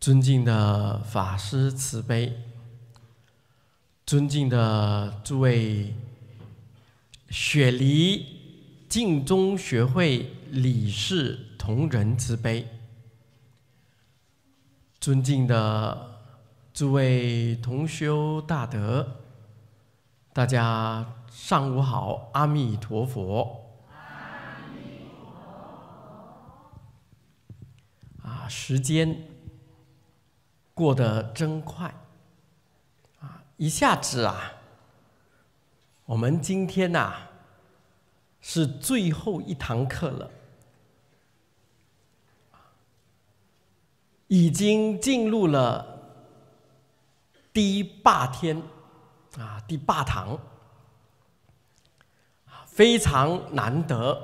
尊敬的法师慈悲，尊敬的诸位雪梨净宗学会理事同仁慈悲，尊敬的诸位同修大德，大家上午好，阿弥陀佛。阿弥陀佛。啊，时间。过得真快，啊！一下子啊，我们今天呐是最后一堂课了，已经进入了第八天，啊，第八堂，非常难得，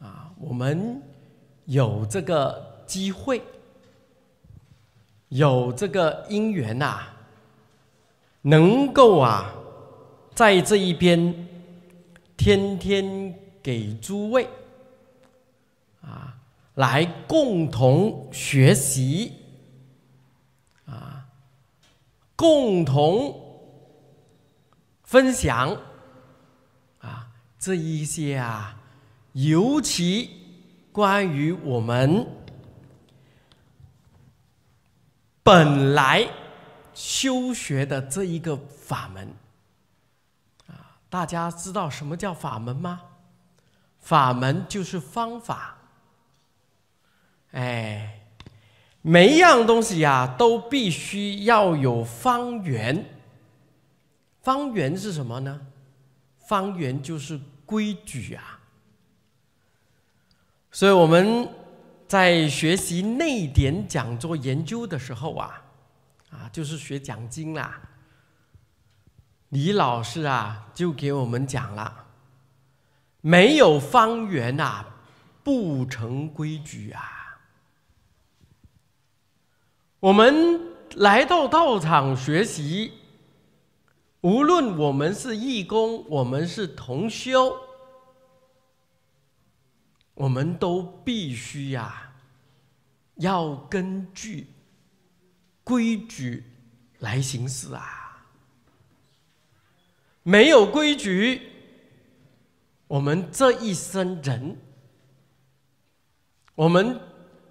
啊，我们有这个机会。有这个因缘呐，能够啊，在这一边天天给诸位啊来共同学习啊，共同分享啊这一些啊，尤其关于我们。本来修学的这一个法门啊，大家知道什么叫法门吗？法门就是方法。哎，每一样东西呀，都必须要有方圆。方圆是什么呢？方圆就是规矩啊。所以我们。在学习内典讲座研究的时候啊，啊，就是学讲经啦。李老师啊，就给我们讲了：没有方圆呐，不成规矩啊。我们来到道场学习，无论我们是义工，我们是同修，我们都必须呀。要根据规矩来行事啊！没有规矩，我们这一生人，我们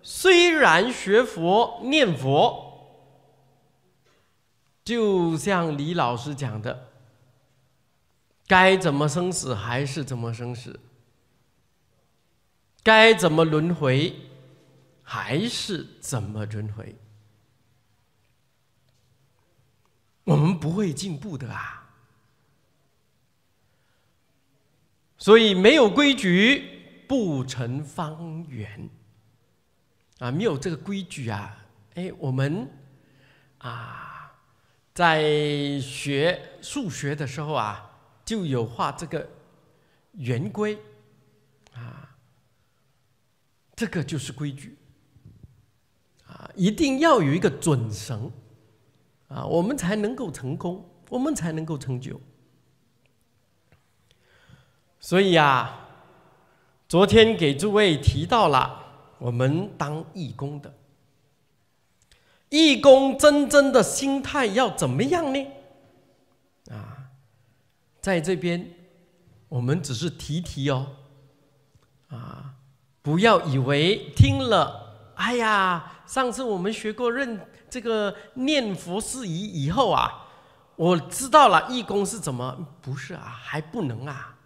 虽然学佛念佛，就像李老师讲的，该怎么生死还是怎么生死，该怎么轮回。还是怎么轮回？我们不会进步的啊！所以没有规矩不成方圆啊！没有这个规矩啊，哎，我们啊，在学数学的时候啊，就有画这个圆规啊，这个就是规矩。一定要有一个准绳，啊，我们才能够成功，我们才能够成就。所以啊，昨天给诸位提到了我们当义工的，义工真正的心态要怎么样呢？啊，在这边我们只是提提哦，啊，不要以为听了，哎呀。上次我们学过认这个念佛事宜以后啊，我知道了义工是怎么不是啊，还不能啊。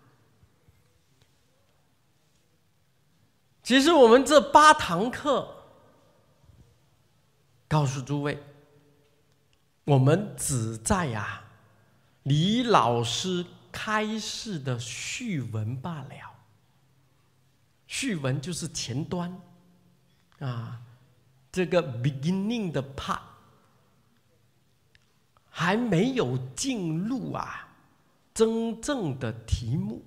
其实我们这八堂课，告诉诸位，我们只在啊李老师开示的序文罢了，序文就是前端啊。这个 beginning 的 part 还没有进入啊，真正的题目。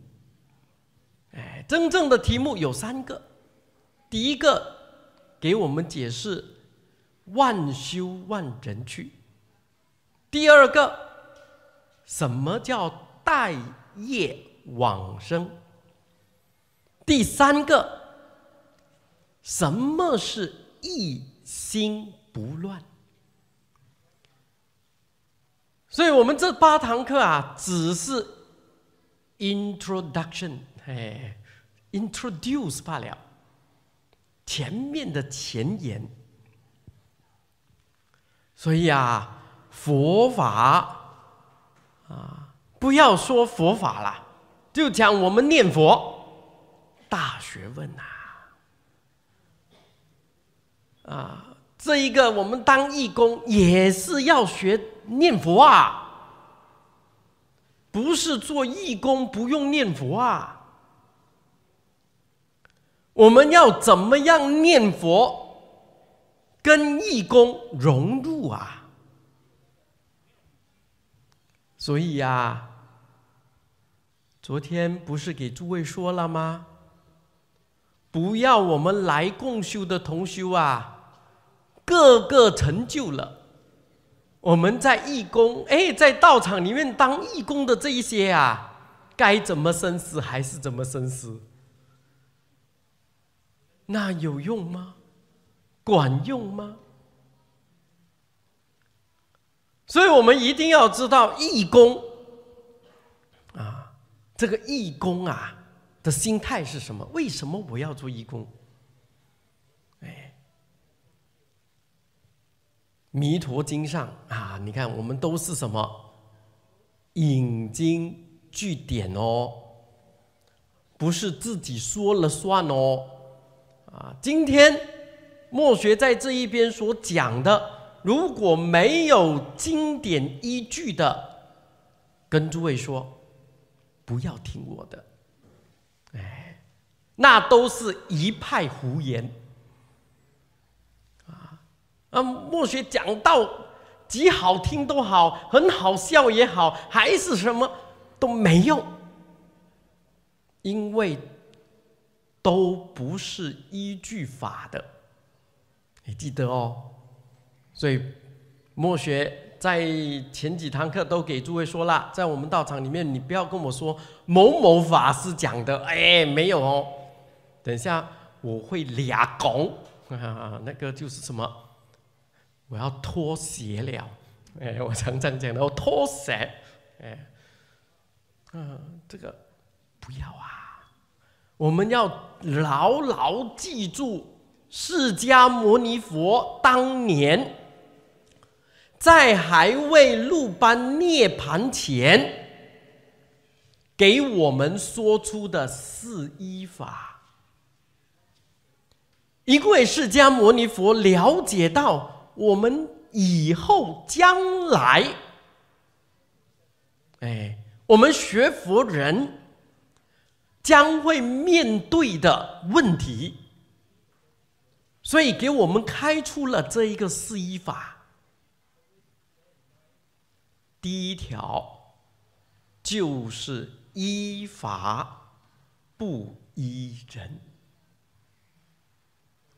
哎，真正的题目有三个。第一个给我们解释“万修万人去”。第二个，什么叫“待业往生”？第三个，什么是“意”？心不乱，所以我们这八堂课啊，只是 introduction 嘿 introduce 罢了，前面的前言。所以啊，佛法啊，不要说佛法了，就讲我们念佛，大学问呐。啊，这一个我们当义工也是要学念佛啊，不是做义工不用念佛啊。我们要怎么样念佛，跟义工融入啊？所以呀，昨天不是给诸位说了吗？不要我们来共修的同修啊。个个成就了，我们在义工，哎，在道场里面当义工的这一些啊，该怎么深思还是怎么深思？那有用吗？管用吗？所以我们一定要知道义工，啊，这个义工啊的心态是什么？为什么我要做义工？《弥陀经》上啊，你看我们都是什么引经据典哦，不是自己说了算哦啊！今天墨学在这一边所讲的，如果没有经典依据的，跟诸位说，不要听我的，哎，那都是一派胡言。啊，莫学讲到极好听都好，很好笑也好，还是什么都没用，因为都不是依据法的，你记得哦。所以莫学在前几堂课都给诸位说了，在我们道场里面，你不要跟我说某某法师讲的，哎，没有哦。等一下我会俩拱啊，那个就是什么。我要脱鞋了，哎，我常常讲的，我脱鞋，哎，嗯，这个不要啊！我们要牢牢记住，释迦牟尼佛当年在还未入般涅盘前，给我们说出的四依法，因为释迦牟尼佛了解到。我们以后将来，哎，我们学佛人将会面对的问题，所以给我们开出了这一个四依法。第一条就是依法不依人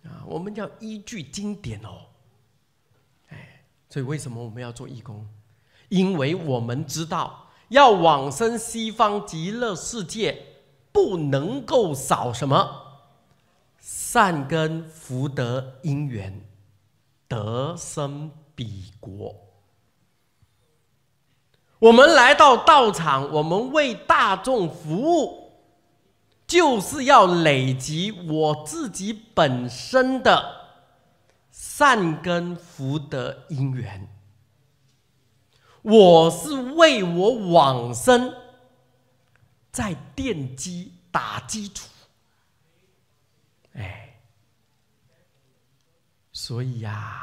啊，我们要依据经典哦。所以，为什么我们要做义工？因为我们知道，要往生西方极乐世界，不能够少什么善根福德因缘，得生彼国。我们来到道场，我们为大众服务，就是要累积我自己本身的。善根福德因缘，我是为我往生在奠基打基础。哎，所以呀，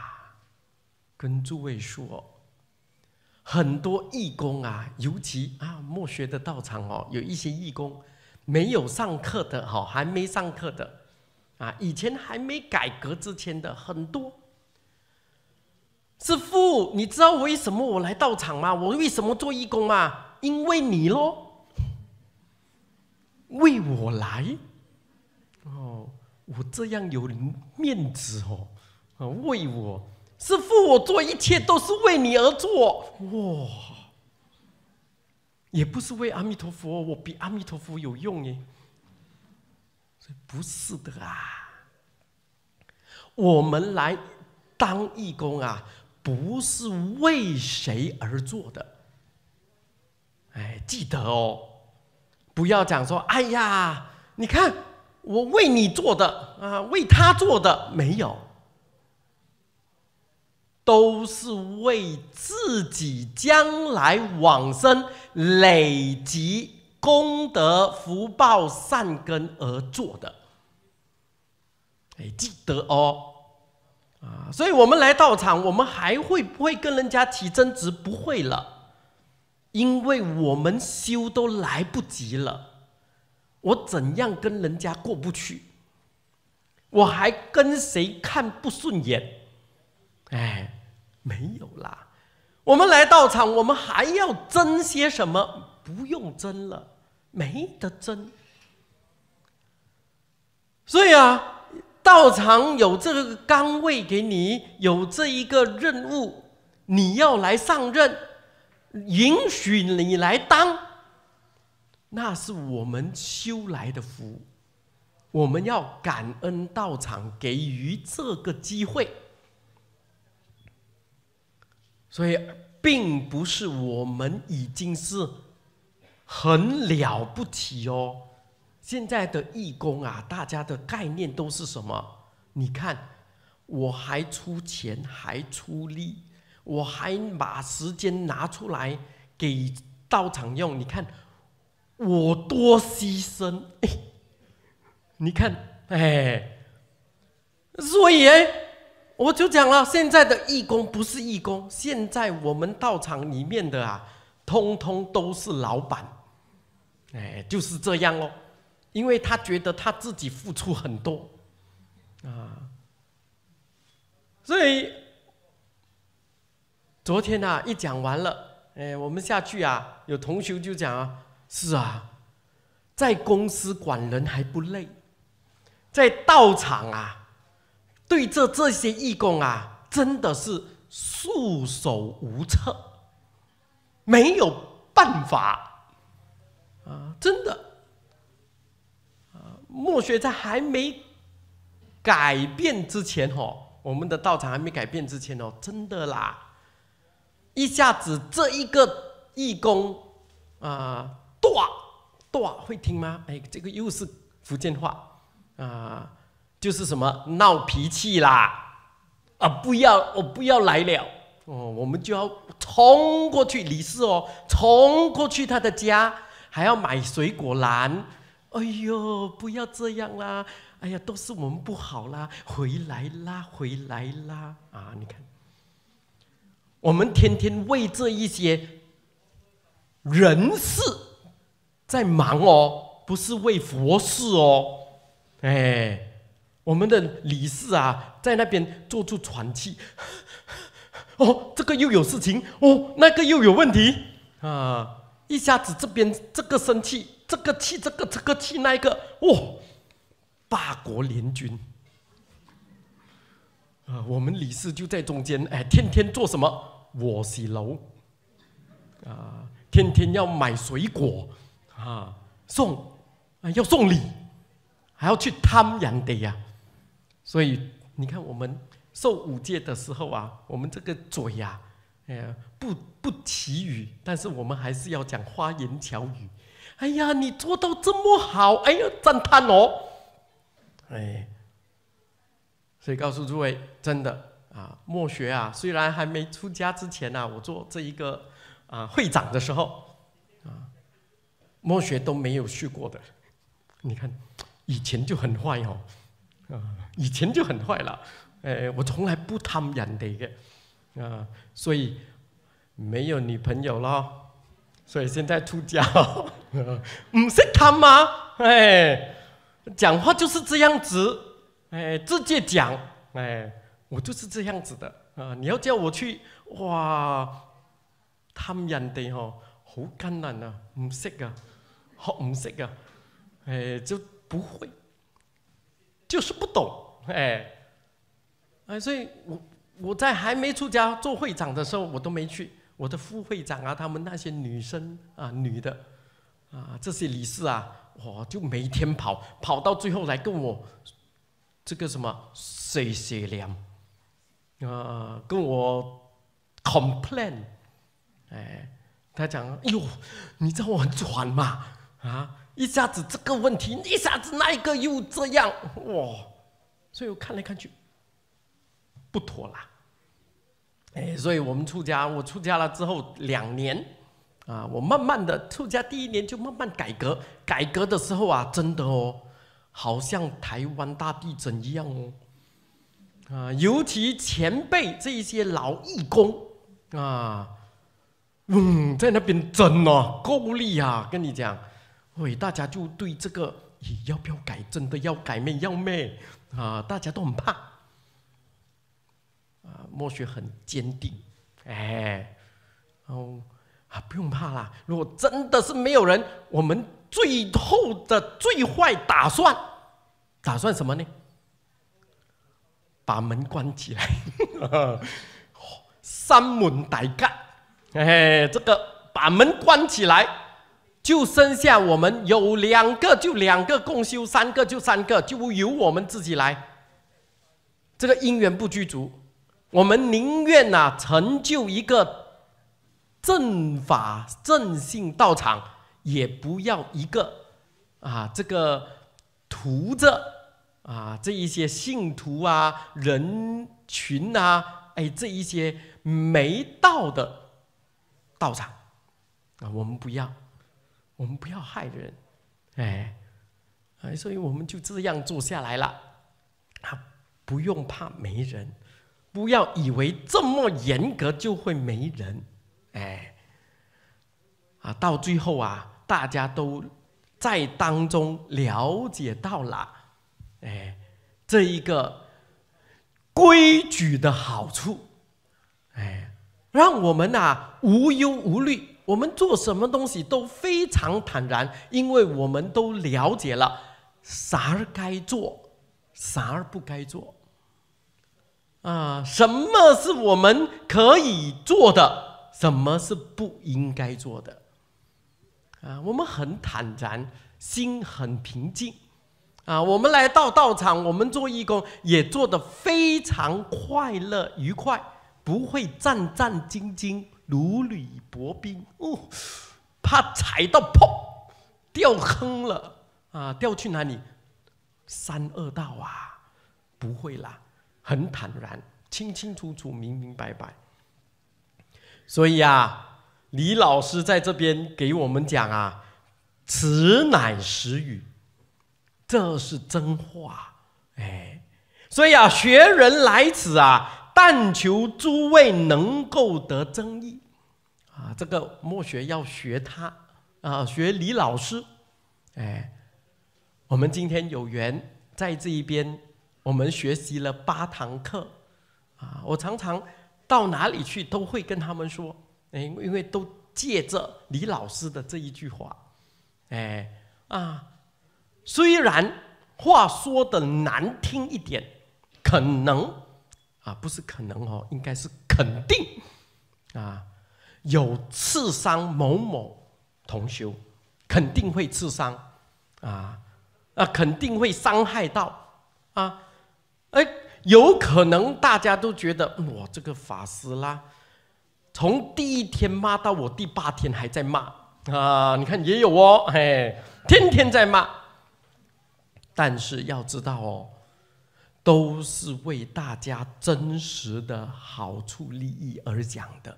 跟诸位说，很多义工啊，尤其啊，墨学的道场哦，有一些义工没有上课的，哦，还没上课的。啊，以前还没改革之前的很多，师傅，你知道为什么我来到场吗？我为什么做义工啊？因为你喽，为我来哦，我这样有面子哦，啊，为我，师傅，我做一切都是为你而做，哇，也不是为阿弥陀佛，我比阿弥陀佛有用耶。不是的啊，我们来当义工啊，不是为谁而做的。哎，记得哦，不要讲说，哎呀，你看我为你做的啊，为他做的没有，都是为自己将来往生累积。功德、福报、善根而做的，哎，记得哦，啊，所以我们来到场，我们还会不会跟人家起争执？不会了，因为我们修都来不及了。我怎样跟人家过不去？我还跟谁看不顺眼？哎，没有啦。我们来到场，我们还要争些什么？不用争了，没得争。所以啊，道场有这个岗位给你，有这一个任务，你要来上任，允许你来当，那是我们修来的福，我们要感恩道场给予这个机会。所以，并不是我们已经是。很了不起哦！现在的义工啊，大家的概念都是什么？你看，我还出钱，还出力，我还把时间拿出来给道场用。你看，我多牺牲！你看，哎，所以哎，我就讲了，现在的义工不是义工，现在我们道场里面的啊，通通都是老板。哎，就是这样哦，因为他觉得他自己付出很多，啊，所以昨天啊一讲完了，哎，我们下去啊，有同学就讲啊，是啊，在公司管人还不累，在道场啊，对着这些义工啊，真的是束手无策，没有办法。啊，真的，啊，墨学在还没改变之前哦，我们的道场还没改变之前哦，真的啦，一下子这一个义工啊，断断会听吗？哎，这个又是福建话啊，就是什么闹脾气啦，啊，不要，我不要来了，哦，我们就要冲过去理事哦，冲过去他的家。还要买水果篮，哎呦，不要这样啦！哎呀，都是我们不好啦，回来啦，回来啦！啊，你看，我们天天为这一些人事在忙哦，不是为佛事哦。哎，我们的理事啊，在那边做出喘气。哦，这个又有事情，哦，那个又有问题，啊。一下子这边这个生气，这个气，这个这个气，那个哇，八国联军啊，我们李氏就在中间，哎，天天做什么？我洗楼啊，天天要买水果啊，送啊，要送礼，还要去贪洋的呀。所以你看，我们受五戒的时候啊，我们这个嘴呀，哎呀，不。不提语，但是我们还是要讲花言巧语。哎呀，你做到这么好，哎呀，赞叹哦。哎，所以告诉诸位，真的啊，墨学啊，虽然还没出家之前呢，我做这一个啊会长的时候啊，墨学都没有去过的。你看，以前就很坏哦，啊，以前就很坏了。哎，我从来不贪人一个啊，所以。没有女朋友咯，所以现在出家，唔识贪吗？哎，讲话就是这样子，哎，直接讲，哎，我就是这样子的啊。你要叫我去，哇，贪人哋哦，好艰难啊，唔识啊，学唔识啊，哎，就不会，就是不懂，哎，哎，所以我我在还没出家做会长的时候，我都没去。我的副会长啊，他们那些女生啊，女的，啊，这些理事啊，我就每天跑，跑到最后来跟我，这个什么水谁凉啊，跟我 complain，哎，他讲，哎呦，你知道我很喘嘛？啊，一下子这个问题，一下子那一个又这样，哇，所以我看来看去，不妥啦。哎，所以我们出家，我出家了之后两年，啊，我慢慢的出家第一年就慢慢改革，改革的时候啊，真的哦，好像台湾大地震一样哦，啊，尤其前辈这一些老义工啊，嗯，在那边整哦，够力啊，跟你讲，喂，大家就对这个要不要改真的，要改没要没，啊，大家都很怕。啊，默学很坚定，哎，哦，啊，不用怕啦。如果真的是没有人，我们最后的最坏打算，打算什么呢？把门关起来，三门大开，哎，这个把门关起来，就剩下我们有两个，就两个共修；三个就三个，就由我们自己来。这个因缘不具足。我们宁愿呐，成就一个正法正信道场，也不要一个啊，这个徒着啊，这一些信徒啊，人群啊哎，这一些没道的道场啊，我们不要，我们不要害人，哎，所以我们就这样做下来了，啊，不用怕没人。不要以为这么严格就会没人，哎，啊，到最后啊，大家都在当中了解到了，哎，这一个规矩的好处，哎，让我们啊无忧无虑，我们做什么东西都非常坦然，因为我们都了解了啥儿该做，啥儿不该做。啊，什么是我们可以做的？什么是不应该做的？啊，我们很坦然，心很平静。啊，我们来到道场，我们做义工也做的非常快乐愉快，不会战战兢兢、如履薄冰，哦，怕踩到炮、掉坑了啊，掉去哪里？三恶道啊，不会啦。很坦然，清清楚楚，明明白白。所以啊，李老师在这边给我们讲啊，此乃实语，这是真话，哎。所以啊，学人来此啊，但求诸位能够得真意啊。这个墨学要学他啊，学李老师，哎，我们今天有缘在这一边。我们学习了八堂课，啊，我常常到哪里去都会跟他们说，哎，因为都借着李老师的这一句话，哎啊，虽然话说的难听一点，可能啊不是可能哦，应该是肯定啊，有刺伤某某同学，肯定会刺伤啊，啊，肯定会伤害到啊。哎，有可能大家都觉得我这个法师啦，从第一天骂到我第八天还在骂啊！你看也有哦，哎，天天在骂。但是要知道哦，都是为大家真实的好处利益而讲的，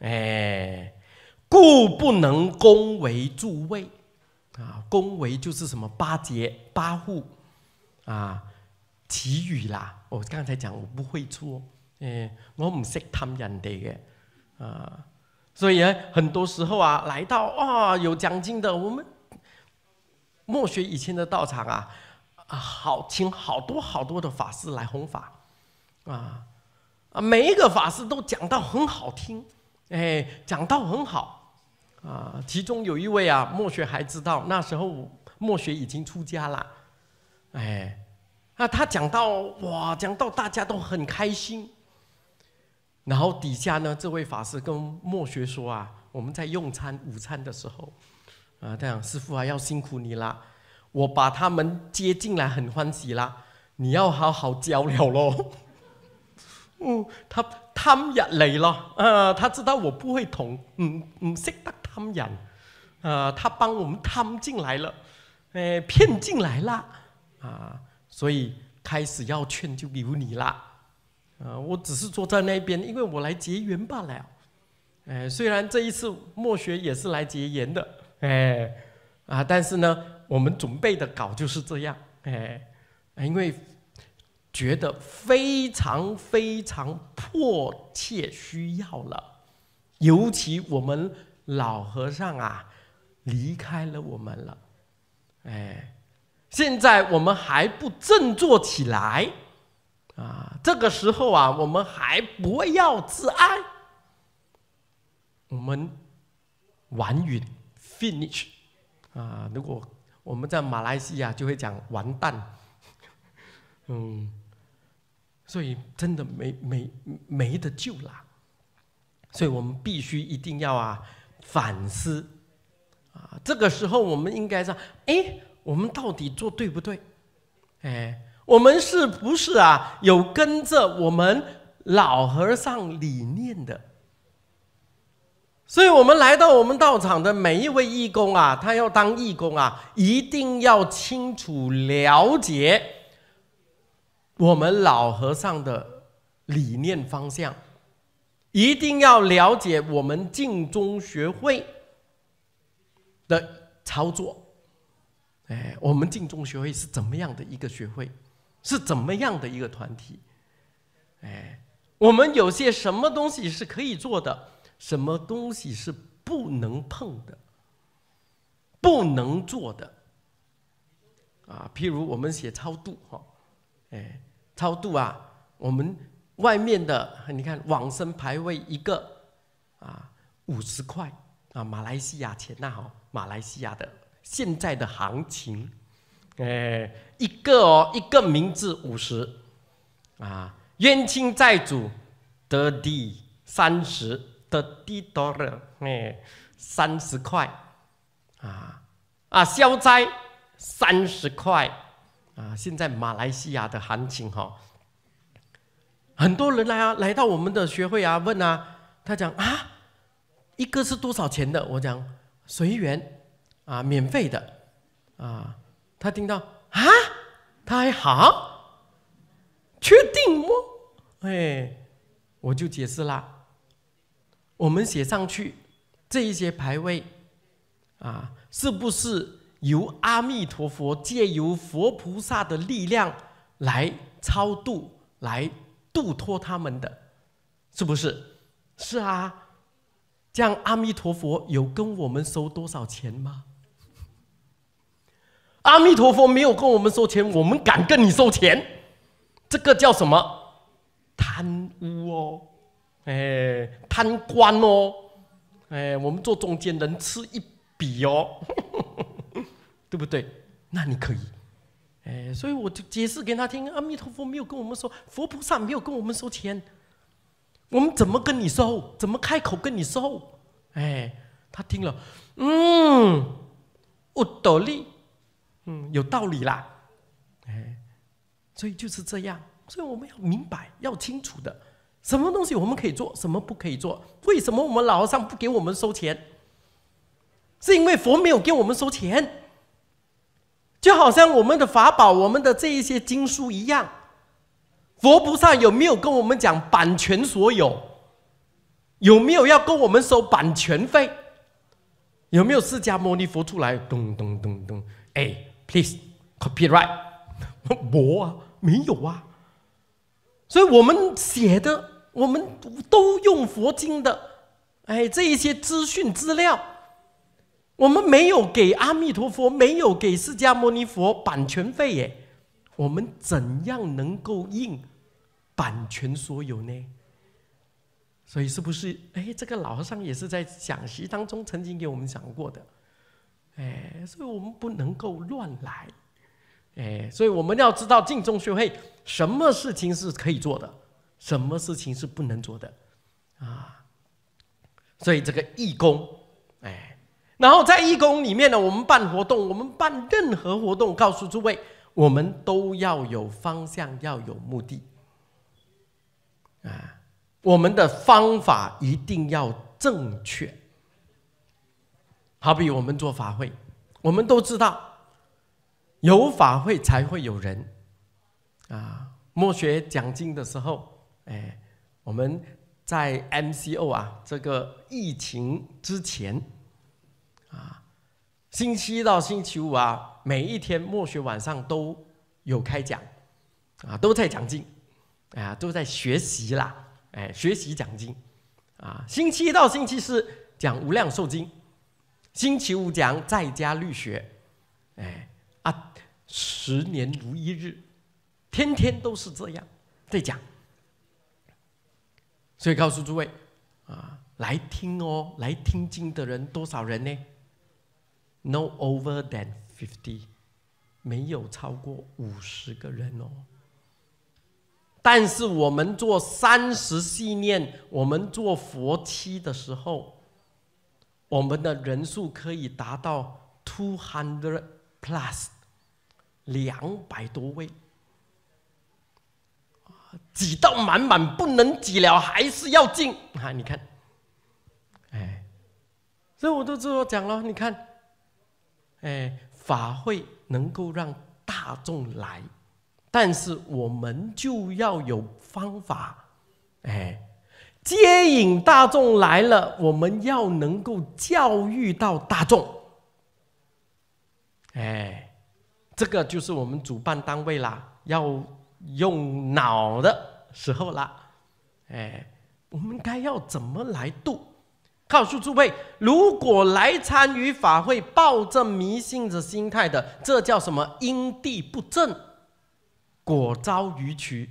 哎，故不能恭维诸位啊！恭维就是什么八结八护啊。祈雨啦，我刚才讲我不会做，诶，我唔识氹人哋嘅，啊，所以咧，很多时候啊，来到啊有奖金的，我们墨学以前的道场啊，啊好请好多好多的法师来弘法，啊，啊每一个法师都讲到很好听，诶，讲到很好，啊，其中有一位啊，墨学还知道，那时候墨学已经出家啦，诶。那他讲到哇，讲到大家都很开心。然后底下呢，这位法师跟墨学说啊，我们在用餐午餐的时候，啊，他讲师傅啊，要辛苦你啦，我把他们接进来很欢喜啦，你要好好交流咯。嗯，他贪人来了，啊，他知道我不会同嗯嗯，识得贪人，啊，他帮我们贪进来了，诶，骗进来啦，啊。所以开始要劝就由你啦，啊，我只是坐在那边，因为我来结缘罢了。哎，虽然这一次墨学也是来结缘的，哎，啊，但是呢，我们准备的稿就是这样，哎，因为觉得非常非常迫切需要了，尤其我们老和尚啊离开了我们了，哎。现在我们还不振作起来，啊，这个时候啊，我们还不要自哀，我们完运，finish，啊，如果我们在马来西亚就会讲完蛋，嗯，所以真的没没没得救啦，所以我们必须一定要啊反思，啊，这个时候我们应该说，哎。我们到底做对不对？哎，我们是不是啊有跟着我们老和尚理念的？所以，我们来到我们道场的每一位义工啊，他要当义工啊，一定要清楚了解我们老和尚的理念方向，一定要了解我们净中学会的操作。哎，我们晋中学会是怎么样的一个学会？是怎么样的一个团体？哎，我们有些什么东西是可以做的，什么东西是不能碰的、不能做的啊？譬如我们写超度哈，哎，超度啊，我们外面的你看往生牌位一个啊，五十块啊，马来西亚钱那好，马来西亚的。现在的行情，哎，一个哦，一个名字五十啊，冤亲债主得地三十，得地多了哎，三十块啊啊，消灾三十块啊，现在马来西亚的行情哈，很多人来啊，来到我们的学会啊，问啊，他讲啊，一个是多少钱的？我讲随缘。啊，免费的，啊，他听到啊，他还好，确定吗？哎，我就解释啦，我们写上去这一些牌位，啊，是不是由阿弥陀佛借由佛菩萨的力量来超度、来度脱他们的？是不是？是啊，这样阿弥陀佛有跟我们收多少钱吗？阿弥陀佛没有跟我们收钱，我们敢跟你收钱，这个叫什么？贪污哦，哎，贪官哦，哎，我们坐中间能吃一笔哦，对不对？那你可以，哎，所以我就解释给他听，阿弥陀佛没有跟我们说，佛菩萨没有跟我们收钱，我们怎么跟你收？怎么开口跟你收？哎，他听了，嗯，我懂了。嗯，有道理啦，哎，所以就是这样，所以我们要明白、要清楚的，什么东西我们可以做，什么不可以做？为什么我们老和尚不给我们收钱？是因为佛没有给我们收钱，就好像我们的法宝、我们的这一些经书一样，佛菩萨有没有跟我们讲版权所有？有没有要跟我们收版权费？有没有释迦牟尼佛出来咚咚咚咚？哎。Please copyright？我啊，没有啊。所以我们写的，我们都用佛经的，哎，这一些资讯资料，我们没有给阿弥陀佛，没有给释迦牟尼佛版权费耶。我们怎样能够应版权所有呢？所以是不是？哎，这个老和尚也是在讲习当中曾经给我们讲过的。哎，所以我们不能够乱来，哎，所以我们要知道敬中学会什么事情是可以做的，什么事情是不能做的，啊，所以这个义工，哎，然后在义工里面呢，我们办活动，我们办任何活动，告诉诸位，我们都要有方向，要有目的，啊，我们的方法一定要正确。好比我们做法会，我们都知道有法会才会有人啊。墨学讲经的时候，哎，我们在 MCO 啊这个疫情之前啊，星期一到星期五啊，每一天墨学晚上都有开讲啊，都在讲经，啊，都在学习啦，哎，学习讲经啊，星期一到星期四讲无量寿经。星期五讲在家律学，哎啊，十年如一日，天天都是这样在讲。所以告诉诸位，啊，来听哦，来听经的人多少人呢？No over than fifty，没有超过五十个人哦。但是我们做三十系念，我们做佛七的时候。我们的人数可以达到 two hundred plus 两百多位，挤到满满，不能挤了，还是要进啊！你看，哎，所以我都这么讲了，你看，哎，法会能够让大众来，但是我们就要有方法，哎。接引大众来了，我们要能够教育到大众。哎，这个就是我们主办单位啦，要用脑的时候啦。哎，我们该要怎么来度？告诉诸位，如果来参与法会抱着迷信的心态的，这叫什么？因地不正，果招于取。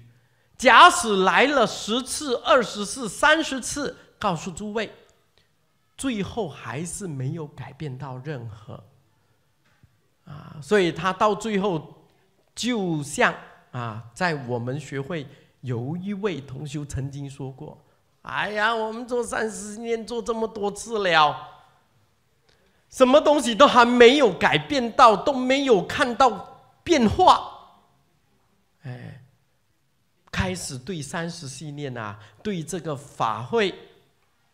假使来了十次、二十次、三十次，告诉诸位，最后还是没有改变到任何。啊，所以他到最后就像啊，在我们学会有一位同修曾经说过：“哎呀，我们做三十年，做这么多次了，什么东西都还没有改变到，都没有看到变化。”开始对三十信念啊，对这个法会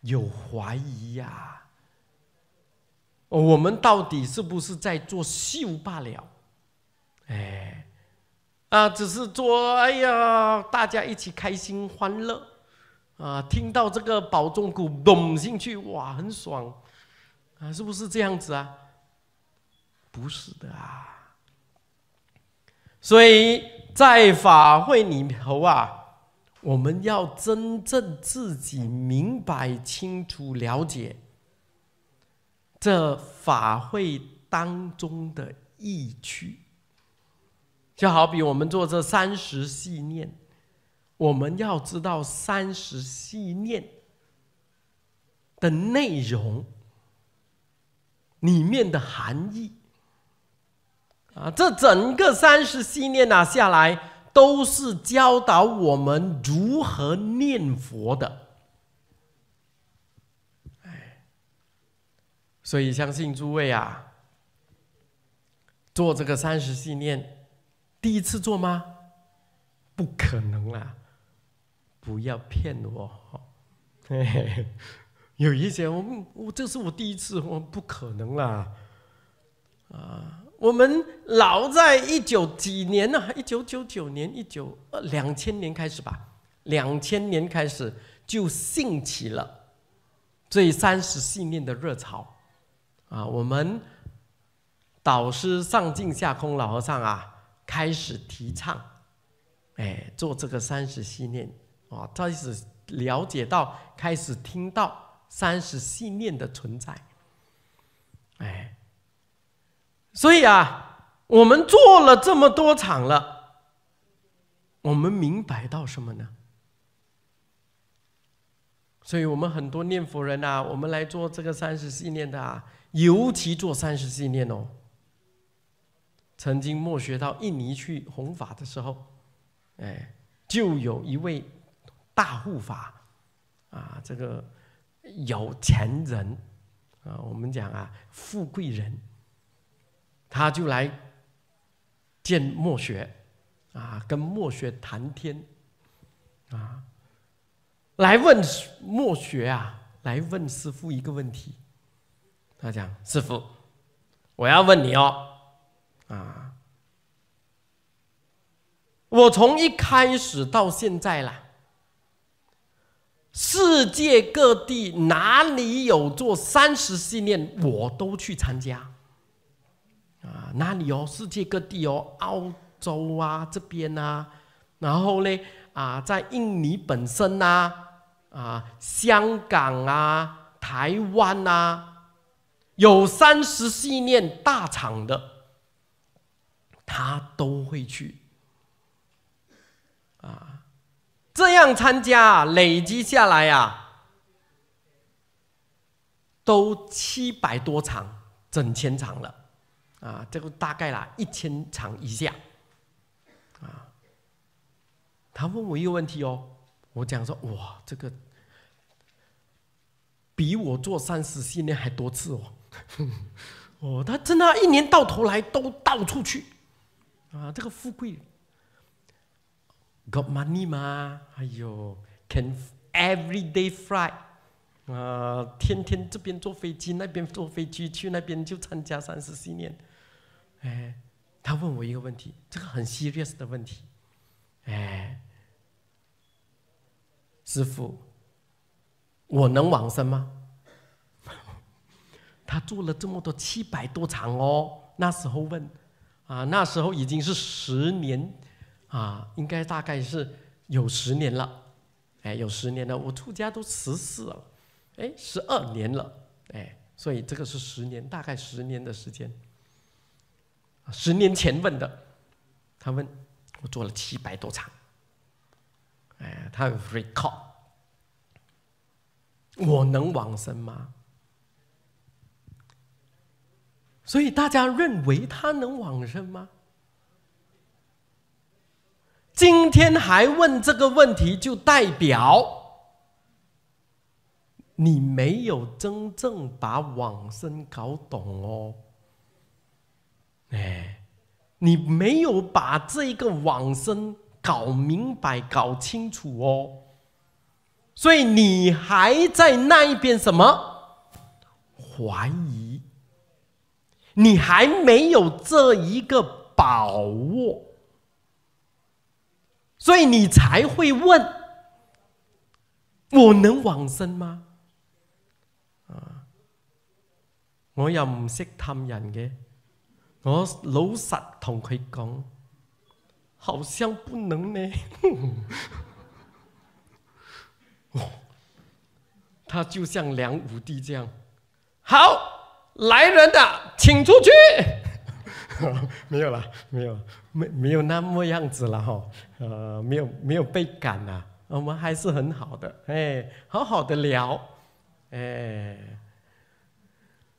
有怀疑呀。我们到底是不是在做秀罢了？哎，啊，只是做，哎呀，大家一起开心欢乐，啊，听到这个宝中鼓咚进去，哇，很爽，啊，是不是这样子啊？不是的啊，所以。在法会里头啊，我们要真正自己明白清楚了解这法会当中的意趣，就好比我们做这三十细念，我们要知道三十细念的内容里面的含义。啊，这整个三十系念啊、下来，都是教导我们如何念佛的。哎，所以相信诸位啊，做这个三十系念，第一次做吗？不可能啦！不要骗我！有一些我我这是我第一次，我不可能啦！啊。我们老在一九几年呢，一九九九年、一九呃两千年开始吧，两千年开始就兴起了这三十信念的热潮，啊，我们导师上镜下空老和尚啊开始提倡，哎，做这个三十信念，啊，开始了解到，开始听到三十信念的存在，哎。所以啊，我们做了这么多场了，我们明白到什么呢？所以我们很多念佛人呐，我们来做这个三十系念的啊，尤其做三十系念哦。曾经默学到印尼去弘法的时候，哎，就有一位大护法啊，这个有钱人啊，我们讲啊，富贵人。他就来见墨学，啊，跟墨学谈天，啊，来问墨学啊，来问师傅一个问题。他讲：“师傅，我要问你哦，啊，我从一开始到现在啦，世界各地哪里有做三十系列，我都去参加。”啊，哪里哦？世界各地哦，澳洲啊，这边呐，然后呢，啊，在印尼本身呐，啊，香港啊，台湾呐，有三十系列大厂的，他都会去，啊，这样参加累积下来啊，都七百多场，整千场了。啊，这个大概啦一千场以下，啊，他问我一个问题哦，我讲说哇，这个比我做三十四年还多次哦，哦，他真的一年到头来都到处去，啊，这个富贵，got money 吗？哎呦，can every day fly？啊，天天这边坐飞机，那边坐飞机去那边就参加三十四年。哎，他问我一个问题，这个很 serious 的问题。哎，师傅，我能往生吗？他做了这么多七百多场哦，那时候问，啊，那时候已经是十年，啊，应该大概是有十年了，哎，有十年了，我出家都十四了，哎，十二年了，哎，所以这个是十年，大概十年的时间。十年前问的，他问我做了七百多场，哎，他 recall，我能往生吗？所以大家认为他能往生吗？今天还问这个问题，就代表你没有真正把往生搞懂哦。哎，你没有把这个往生搞明白、搞清楚哦，所以你还在那一边什么怀疑？你还没有这一个把握，所以你才会问：我能往生吗？啊，我又唔识氹人嘅。我老实同佢讲，好像不能呢。他就像梁武帝这样。好，来人的，请出去。没有了，没有，没没有那么样子了哈。呃，没有没有被赶啊，我们还是很好的，哎，好好的聊，哎。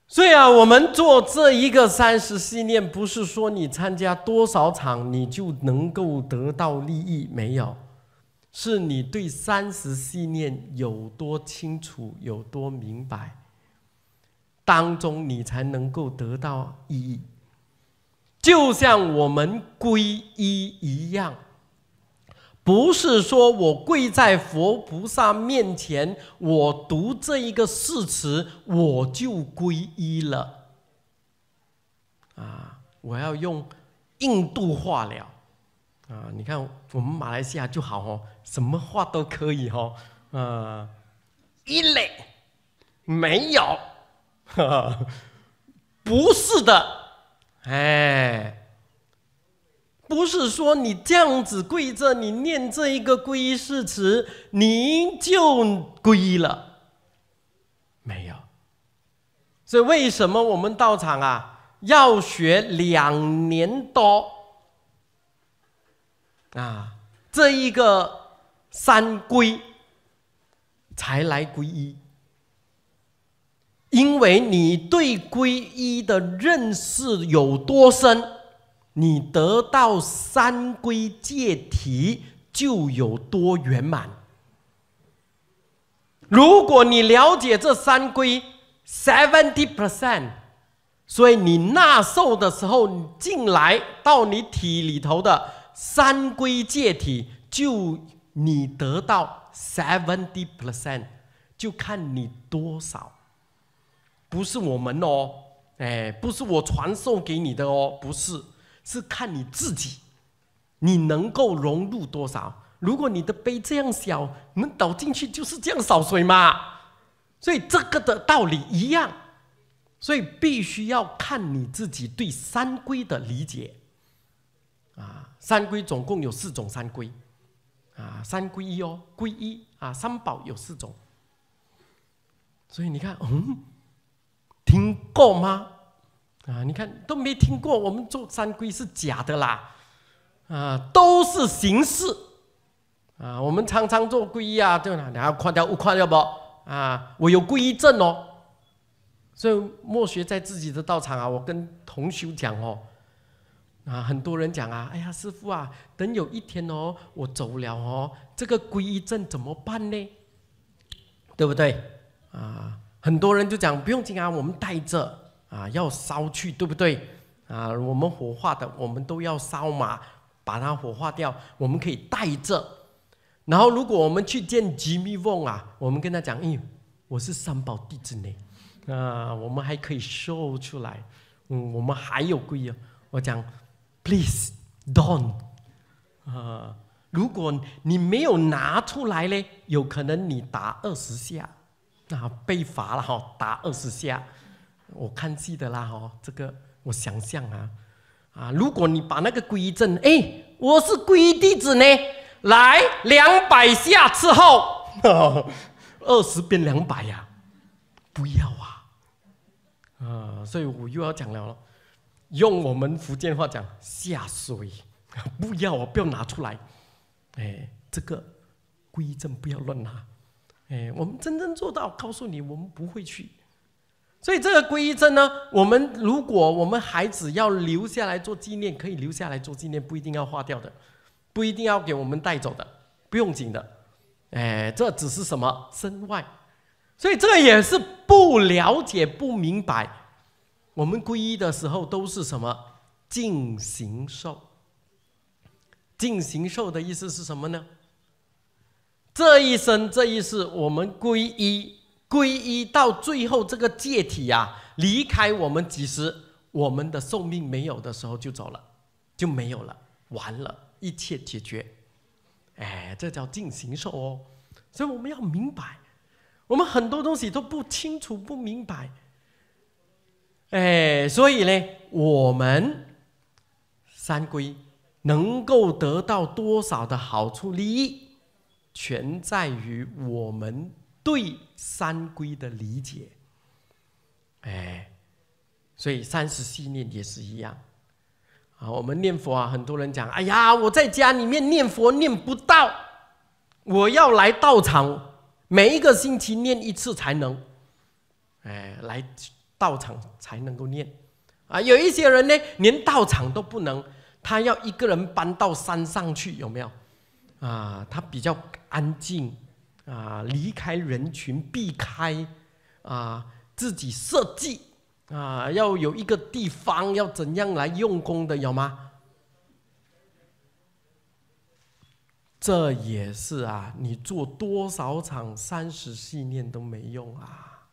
所以啊，我们做这一个三十信念，不是说你参加多少场你就能够得到利益，没有，是你对三十信念有多清楚、有多明白，当中你才能够得到意义。就像我们皈依一样。不是说我跪在佛菩萨面前，我读这一个誓词，我就皈依了。啊，我要用印度话了。啊，你看我们马来西亚就好哦，什么话都可以哦。啊，一类没有，不是的，哎。不是说你这样子跪着，你念这一个皈依誓词，你就皈依了，没有。所以为什么我们道场啊要学两年多啊？这一个三皈才来皈依，因为你对皈依的认识有多深。你得到三规戒体就有多圆满。如果你了解这三规，seventy percent，所以你纳受的时候，进来到你体里头的三规戒体，就你得到 seventy percent，就看你多少。不是我们哦，哎，不是我传授给你的哦，不是。是看你自己，你能够融入多少？如果你的杯这样小，能倒进去就是这样少水嘛。所以这个的道理一样，所以必须要看你自己对三规的理解。啊，三规总共有四种三规，啊，三规一哦，规一啊，三宝有四种。所以你看，嗯，听过吗？啊，你看都没听过，我们做三规是假的啦，啊，都是形式，啊，我们常常做皈依啊，对吧？然后夸掉，勿夸掉不？啊，我有皈依证哦，所以莫学在自己的道场啊，我跟同修讲哦，啊，很多人讲啊，哎呀，师傅啊，等有一天哦，我走了哦，这个皈依证怎么办呢？对不对？啊，很多人就讲不用紧啊，我们带着。啊，要烧去对不对？啊，我们火化的，我们都要烧嘛，把它火化掉。我们可以带着，然后如果我们去见 Jimmy Wong 啊，我们跟他讲，咦，我是三宝弟子呢，啊，我们还可以说出来，嗯，我们还有贵啊，我讲，please don't 啊，如果你没有拿出来呢？有可能你打二十下，那被罚了哈，打二十下。我看戏的啦，哦，这个我想象啊，啊，如果你把那个归正，哎，我是皈依弟子呢，来两百下之后，二十变两百呀，不要啊，啊，所以我又要讲了，用我们福建话讲，下水，不要啊，不要拿出来，哎，这个归正不要乱拿，哎，我们真正做到，告诉你，我们不会去。所以这个皈依证呢，我们如果我们孩子要留下来做纪念，可以留下来做纪念，不一定要花掉的，不一定要给我们带走的，不用紧的。哎，这只是什么身外，所以这个也是不了解不明白。我们皈依的时候都是什么净行受？净行受的意思是什么呢？这一生这一世我们皈依。皈依到最后，这个界体啊，离开我们，几时，我们的寿命没有的时候就走了，就没有了，完了，一切解决。哎，这叫进行寿哦。所以我们要明白，我们很多东西都不清楚、不明白。哎，所以呢，我们三皈能够得到多少的好处利益，全在于我们。对三规的理解，哎，所以三十四念也是一样啊。我们念佛啊，很多人讲，哎呀，我在家里面念佛念不到，我要来道场，每一个星期念一次才能，哎，来道场才能够念啊。有一些人呢，连道场都不能，他要一个人搬到山上去，有没有啊？他比较安静。啊，离开人群，避开啊，自己设计啊，要有一个地方，要怎样来用功的，有吗？这也是啊，你做多少场三十系念都没用啊，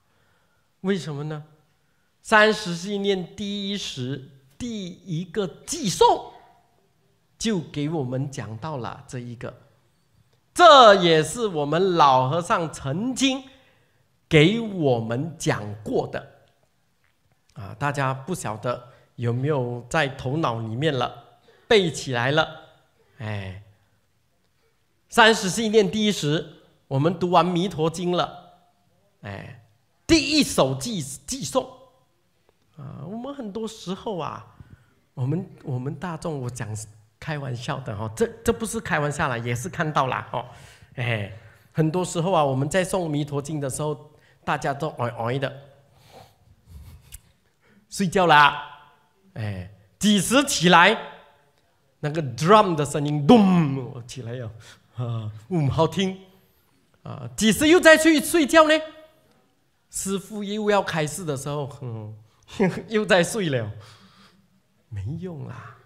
为什么呢？三十系念第一时第一个寄送，就给我们讲到了这一个。这也是我们老和尚曾经给我们讲过的啊！大家不晓得有没有在头脑里面了，背起来了？哎，三十信念第一时，我们读完《弥陀经》了，哎，第一首记记诵啊！我们很多时候啊，我们我们大众，我讲。开玩笑的哈，这这不是开玩笑啦，也是看到了哈。哎，很多时候啊，我们在送弥陀经的时候，大家都哎哎的睡觉啦。哎，几时起来，那个 drum 的声音咚，起来哟，啊，嗯，好听啊。几时又再去睡觉呢？师傅又要开示的时候，哼，又在睡了，没用啦。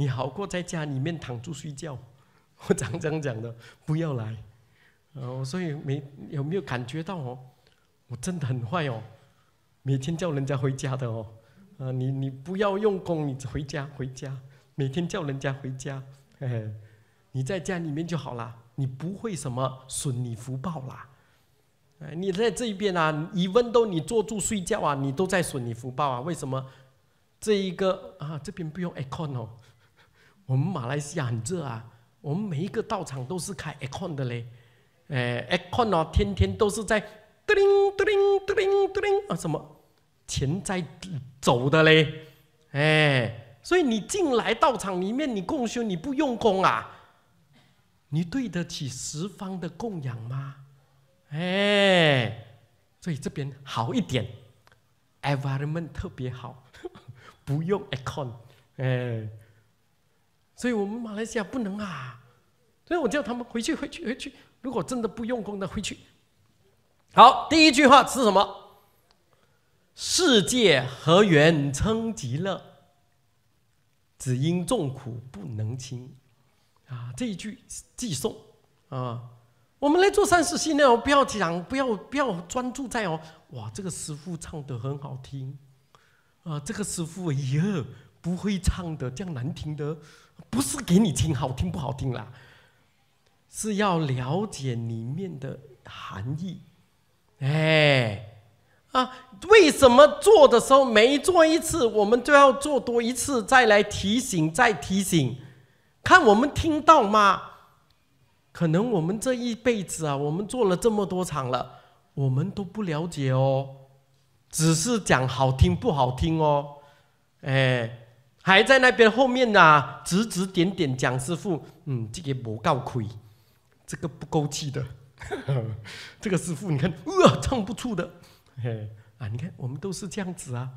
你好过在家里面躺住睡觉，我常常讲的，不要来，哦，所以没有没有感觉到哦，我真的很坏哦，每天叫人家回家的哦，啊，你你不要用功，你回家回家，每天叫人家回家，嘿嘿，你在家里面就好了，你不会什么损你福报啦，哎，你在这一边啊，一问到你坐住睡觉啊，你都在损你福报啊，为什么？这一个啊，这边不用 icon 哦。我们马来西亚很热啊，我们每一个道场都是开 AC o n 的嘞，哎，AC o n 哦，天天都是在嘟铃嘟铃嘟铃嘟铃啊，什么钱在走的嘞，哎，所以你进来道场里面，你共修你不用功啊，你对得起十方的供养吗？哎，所以这边好一点，environment 特别好，不用 AC，o n 哎。所以我们马来西亚不能啊，所以我叫他们回去，回去，回去。如果真的不用功的回去。好，第一句话是什么？世界何缘称极乐？只因众苦不能清啊，这一句寄送啊。我们来做善事信念哦，不要讲，不要，不要专注在哦。哇，这个师傅唱的很好听。啊，这个师傅，耶，不会唱的，这样难听的。不是给你听好听不好听啦，是要了解里面的含义。哎，啊，为什么做的时候每做一次，我们就要做多一次，再来提醒，再提醒，看我们听到吗？可能我们这一辈子啊，我们做了这么多场了，我们都不了解哦，只是讲好听不好听哦，哎。还在那边后面呢，指指点点，蒋师傅，嗯，这个不告亏，这个不够气的，这个师傅你看，哇，唱不出的，嘿，啊，你看，我们都是这样子啊，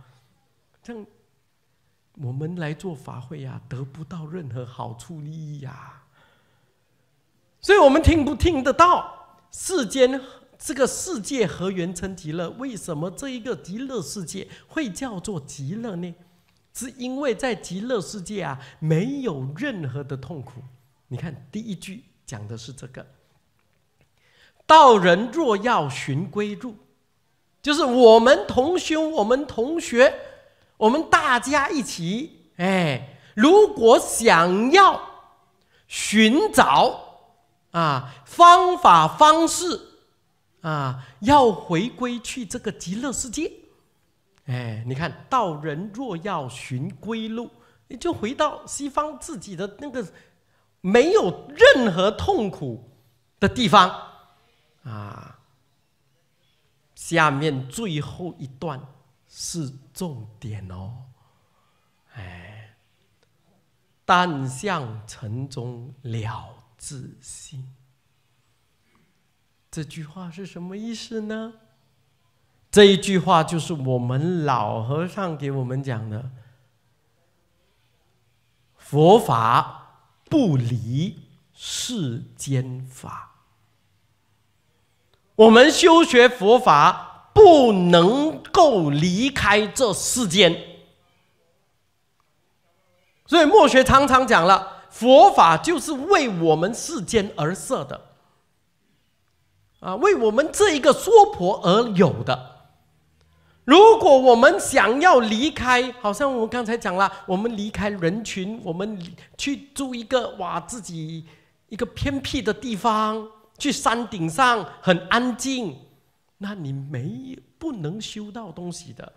这样，我们来做法会呀，得不到任何好处利益呀，所以我们听不听得到？世间这个世界和圆称极乐，为什么这一个极乐世界会叫做极乐呢？是因为在极乐世界啊，没有任何的痛苦。你看第一句讲的是这个：“道人若要寻归路”，就是我们同修、我们同学、我们大家一起，哎，如果想要寻找啊方法、方式啊，要回归去这个极乐世界。哎，你看道人若要寻归路，你就回到西方自己的那个没有任何痛苦的地方啊。下面最后一段是重点哦，哎，但向城中了自心。这句话是什么意思呢？这一句话就是我们老和尚给我们讲的：佛法不离世间法。我们修学佛法不能够离开这世间，所以墨学常常讲了，佛法就是为我们世间而设的，啊，为我们这一个娑婆而有的。如果我们想要离开，好像我刚才讲了，我们离开人群，我们去住一个哇，自己一个偏僻的地方，去山顶上很安静，那你没不能修到东西的。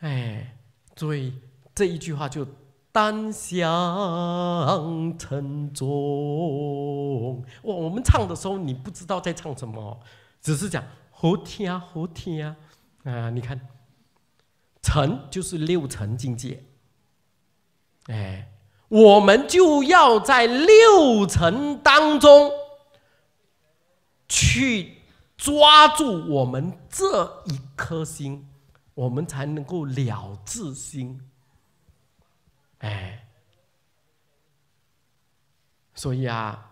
哎，所以这一句话就单向沉重。我我们唱的时候你不知道在唱什么，只是讲好听好听。啊，你看，成就是六层境界，哎，我们就要在六层当中去抓住我们这一颗心，我们才能够了自心。哎，所以啊，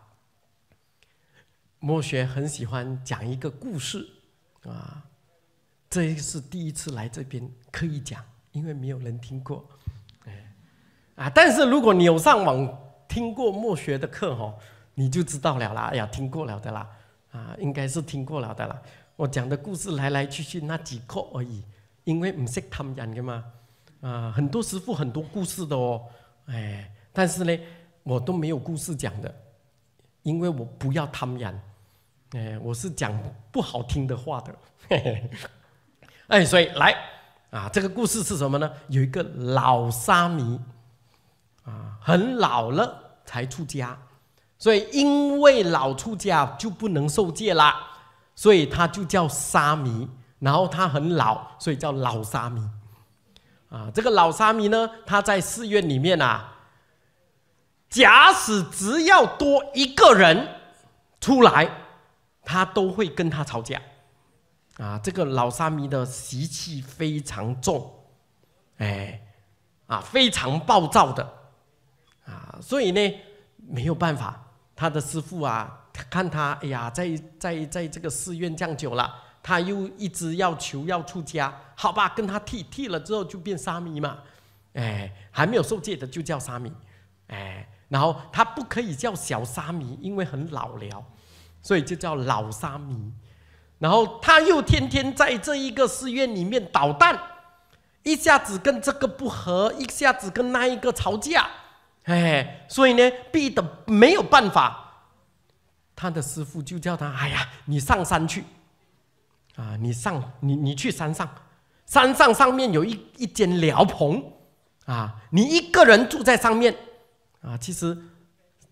莫学很喜欢讲一个故事，啊。这是第一次来这边刻意讲，因为没有人听过，哎，啊，但是如果你有上网听过莫学的课哈，你就知道了啦。哎呀，听过了的啦，啊，应该是听过了的啦。我讲的故事来来去去那几课而已，因为唔识们讲的嘛，啊，很多师傅很多故事的哦，哎，但是呢，我都没有故事讲的，因为我不要他们讲，哎，我是讲不好听的话的。嘿嘿哎，所以来啊，这个故事是什么呢？有一个老沙弥啊，很老了才出家，所以因为老出家就不能受戒啦，所以他就叫沙弥。然后他很老，所以叫老沙弥。啊，这个老沙弥呢，他在寺院里面啊，假使只要多一个人出来，他都会跟他吵架。啊，这个老沙弥的习气非常重，哎，啊，非常暴躁的，啊，所以呢没有办法，他的师傅啊，看他，哎呀，在在在这个寺院这样久了，他又一直要求要出家，好吧，跟他剃剃了之后就变沙弥嘛，哎，还没有受戒的就叫沙弥，哎，然后他不可以叫小沙弥，因为很老了，所以就叫老沙弥。然后他又天天在这一个寺院里面捣蛋，一下子跟这个不和，一下子跟那一个吵架，哎，所以呢，逼得没有办法，他的师傅就叫他，哎呀，你上山去，啊，你上你你去山上，山上上面有一一间寮棚，啊，你一个人住在上面，啊，其实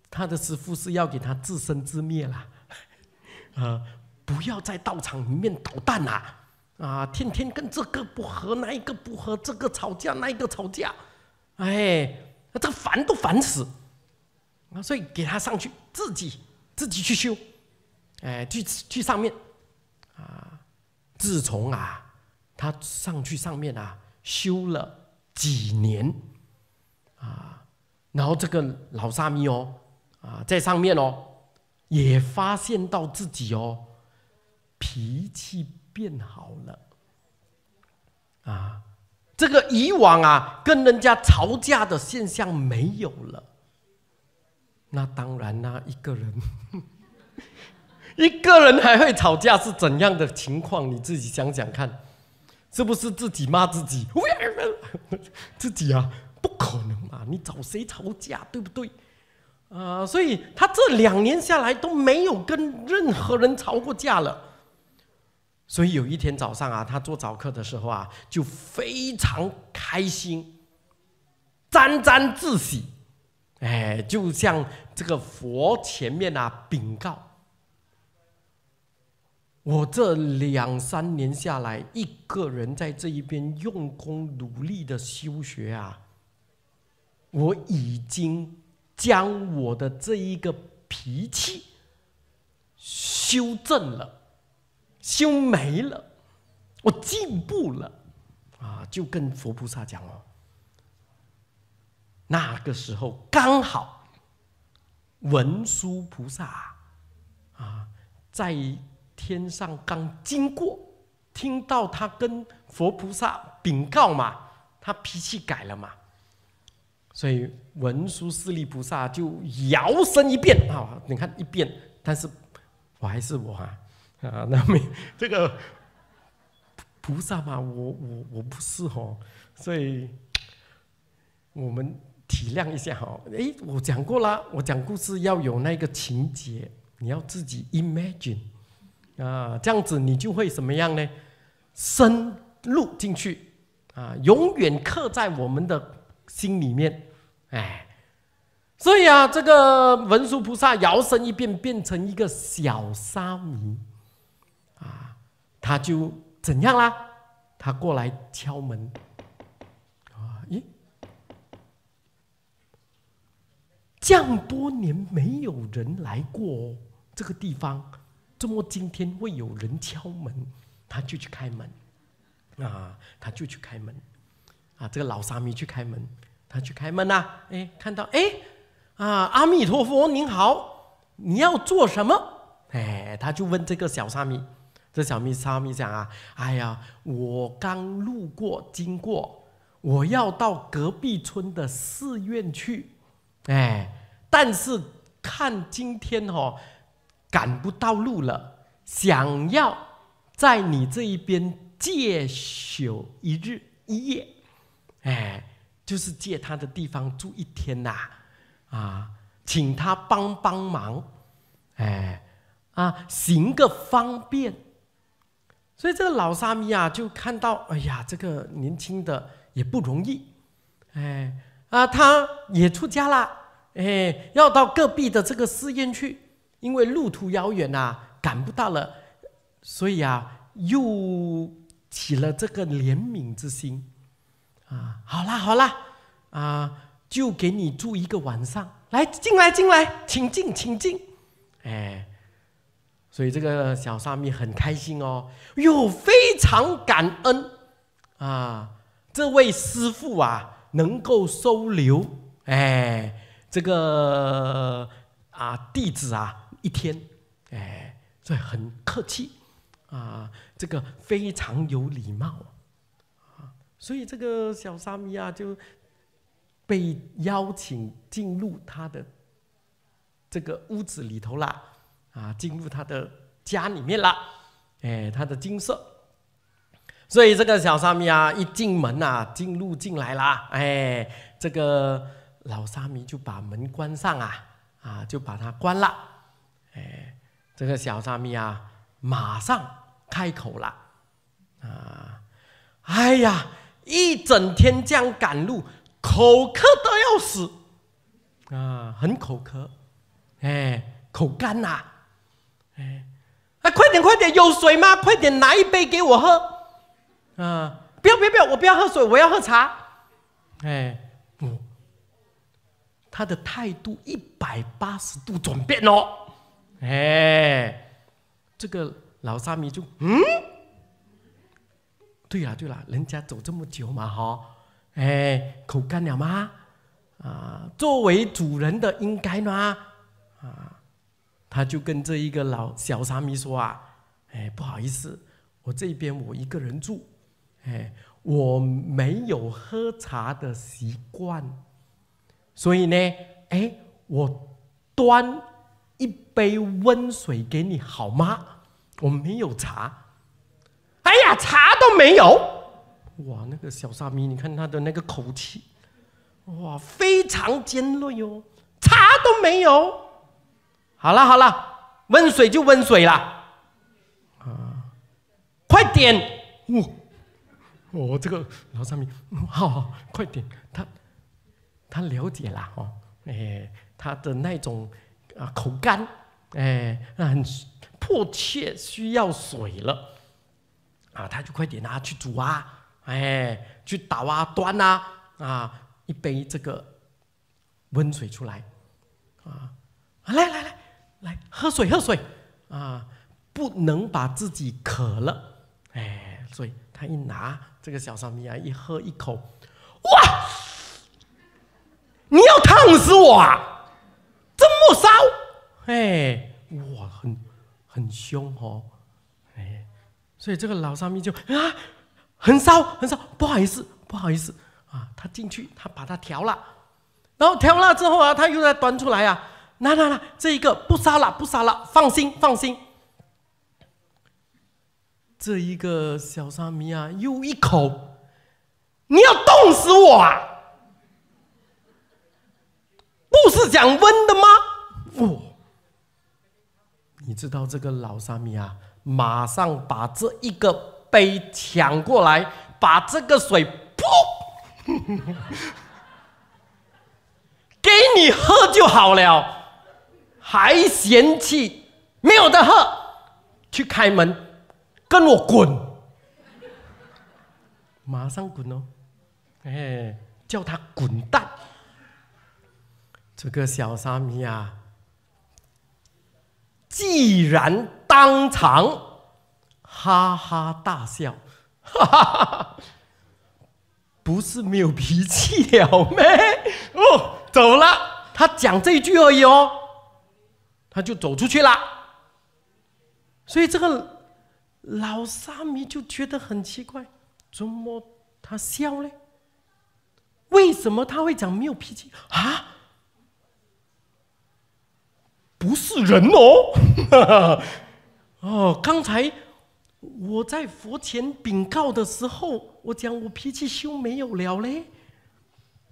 他的师傅是要给他自生自灭了，啊。不要在道场里面捣蛋啦，啊，天天跟这个不和，那一个不和，这个吵架，那一个吵架，哎，这这烦都烦死，啊，所以给他上去，自己自己去修，哎，去去上面，啊，自从啊他上去上面啊修了几年，啊，然后这个老沙弥哦，啊，在上面哦，也发现到自己哦。脾气变好了，啊，这个以往啊跟人家吵架的现象没有了。那当然啦，一个人 一个人还会吵架是怎样的情况？你自己想想看，是不是自己骂自己？自己啊，不可能嘛！你找谁吵架？对不对？啊，所以他这两年下来都没有跟任何人吵过架了。所以有一天早上啊，他做早课的时候啊，就非常开心，沾沾自喜，哎，就向这个佛前面啊禀告：“我这两三年下来，一个人在这一边用功努力的修学啊，我已经将我的这一个脾气修正了。”修没了，我进步了，啊，就跟佛菩萨讲哦。那个时候刚好文殊菩萨啊在天上刚经过，听到他跟佛菩萨禀告嘛，他脾气改了嘛，所以文殊四利菩萨就摇身一变啊，你看一变，但是我还是我啊。啊，那没这个菩萨嘛，我我我不是哦，所以我们体谅一下哈。哎，我讲过啦，我讲故事要有那个情节，你要自己 imagine 啊，这样子你就会怎么样呢？深入进去啊，永远刻在我们的心里面。哎，所以啊，这个文殊菩萨摇身一变，变成一个小沙弥。他就怎样啦？他过来敲门，啊，咦，这样多年没有人来过哦，这个地方，怎么今天会有人敲门？他就去开门，啊，他就去开门，啊，这个老沙弥去开门，他去开门呐，哎，看到，哎，啊，阿弥陀佛，您好，你要做什么？哎，他就问这个小沙弥。这小咪、沙咪讲啊，哎呀，我刚路过、经过，我要到隔壁村的寺院去，哎，但是看今天哦，赶不到路了，想要在你这一边借宿一日一夜，哎，就是借他的地方住一天呐，啊，请他帮帮忙，哎，啊，行个方便。所以这个老沙弥啊，就看到，哎呀，这个年轻的也不容易，哎，啊，他也出家了，哎，要到隔壁的这个寺院去，因为路途遥远啊，赶不到了，所以啊，又起了这个怜悯之心，啊，好啦好啦，啊，就给你住一个晚上，来进来进来，请进请进，哎。所以这个小沙弥很开心哦，又非常感恩啊，这位师傅啊能够收留哎这个啊弟子啊一天哎，所以很客气啊，这个非常有礼貌啊，所以这个小沙弥啊就被邀请进入他的这个屋子里头啦。啊，进入他的家里面了，哎，他的金色，所以这个小沙弥啊，一进门呐，进入进来了，哎，这个老沙弥就把门关上啊，啊，就把它关了，哎，这个小沙弥啊，马上开口了，啊，哎呀，一整天这样赶路，口渴都要死，啊，很口渴，哎，口干呐。哎，快点快点，有水吗？快点拿一杯给我喝。啊，不要不要不要，我不要喝水，我要喝茶。哎，不，他的态度一百八十度转变哦。哎，这个老沙弥就嗯，对了对了，人家走这么久嘛哈，哎，口干了吗？啊，作为主人的应该呢，啊。他就跟这一个老小沙弥说啊，哎，不好意思，我这边我一个人住，哎，我没有喝茶的习惯，所以呢，哎，我端一杯温水给你好吗？我没有茶，哎呀，茶都没有，哇，那个小沙弥，你看他的那个口气，哇，非常尖锐哦，茶都没有。好了好了，温水就温水啦，啊，快点！哦，我这个，然后上面，好，快点，他，他了解啦，哦，哎，他的那种啊口干，哎，那很迫切需要水了，啊，他就快点啊，去煮啊，哎，去倒啊，端啊，啊，一杯这个温水出来，啊，来来来。来喝水，喝水，啊，不能把自己渴了，哎，所以他一拿这个小沙弥啊，一喝一口，哇，你要烫死我啊，这么烧，哎，哇，很很凶哦，哎，所以这个老沙弥就啊，很烧很烧，不好意思不好意思啊，他进去他把它调了，然后调了之后啊，他又再端出来啊。来来来，这一个不杀了不杀了，放心放心。这一个小沙弥啊，又一口，你要冻死我啊！不是讲温的吗？哦，你知道这个老沙弥啊，马上把这一个杯抢过来，把这个水噗，给你喝就好了。还嫌弃没有的喝，去开门，跟我滚，马上滚哦！哎，叫他滚蛋！这个小沙弥啊，既然当场哈哈大笑，哈哈哈哈不是没有脾气了咩？哦，走了，他讲这句而已哦。他就走出去了，所以这个老沙弥就觉得很奇怪，怎么他笑呢？为什么他会讲没有脾气啊？不是人哦！哦，刚才我在佛前禀告的时候，我讲我脾气修没有了嘞，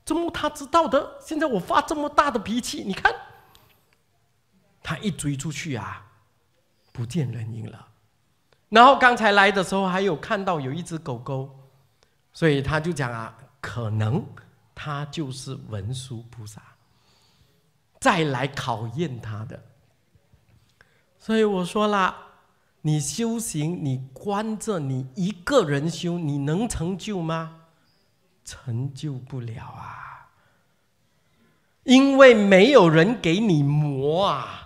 怎么他知道的？现在我发这么大的脾气，你看。他一追出去啊，不见人影了。然后刚才来的时候还有看到有一只狗狗，所以他就讲啊，可能他就是文殊菩萨再来考验他的。所以我说啦，你修行，你关着你一个人修，你能成就吗？成就不了啊，因为没有人给你磨啊。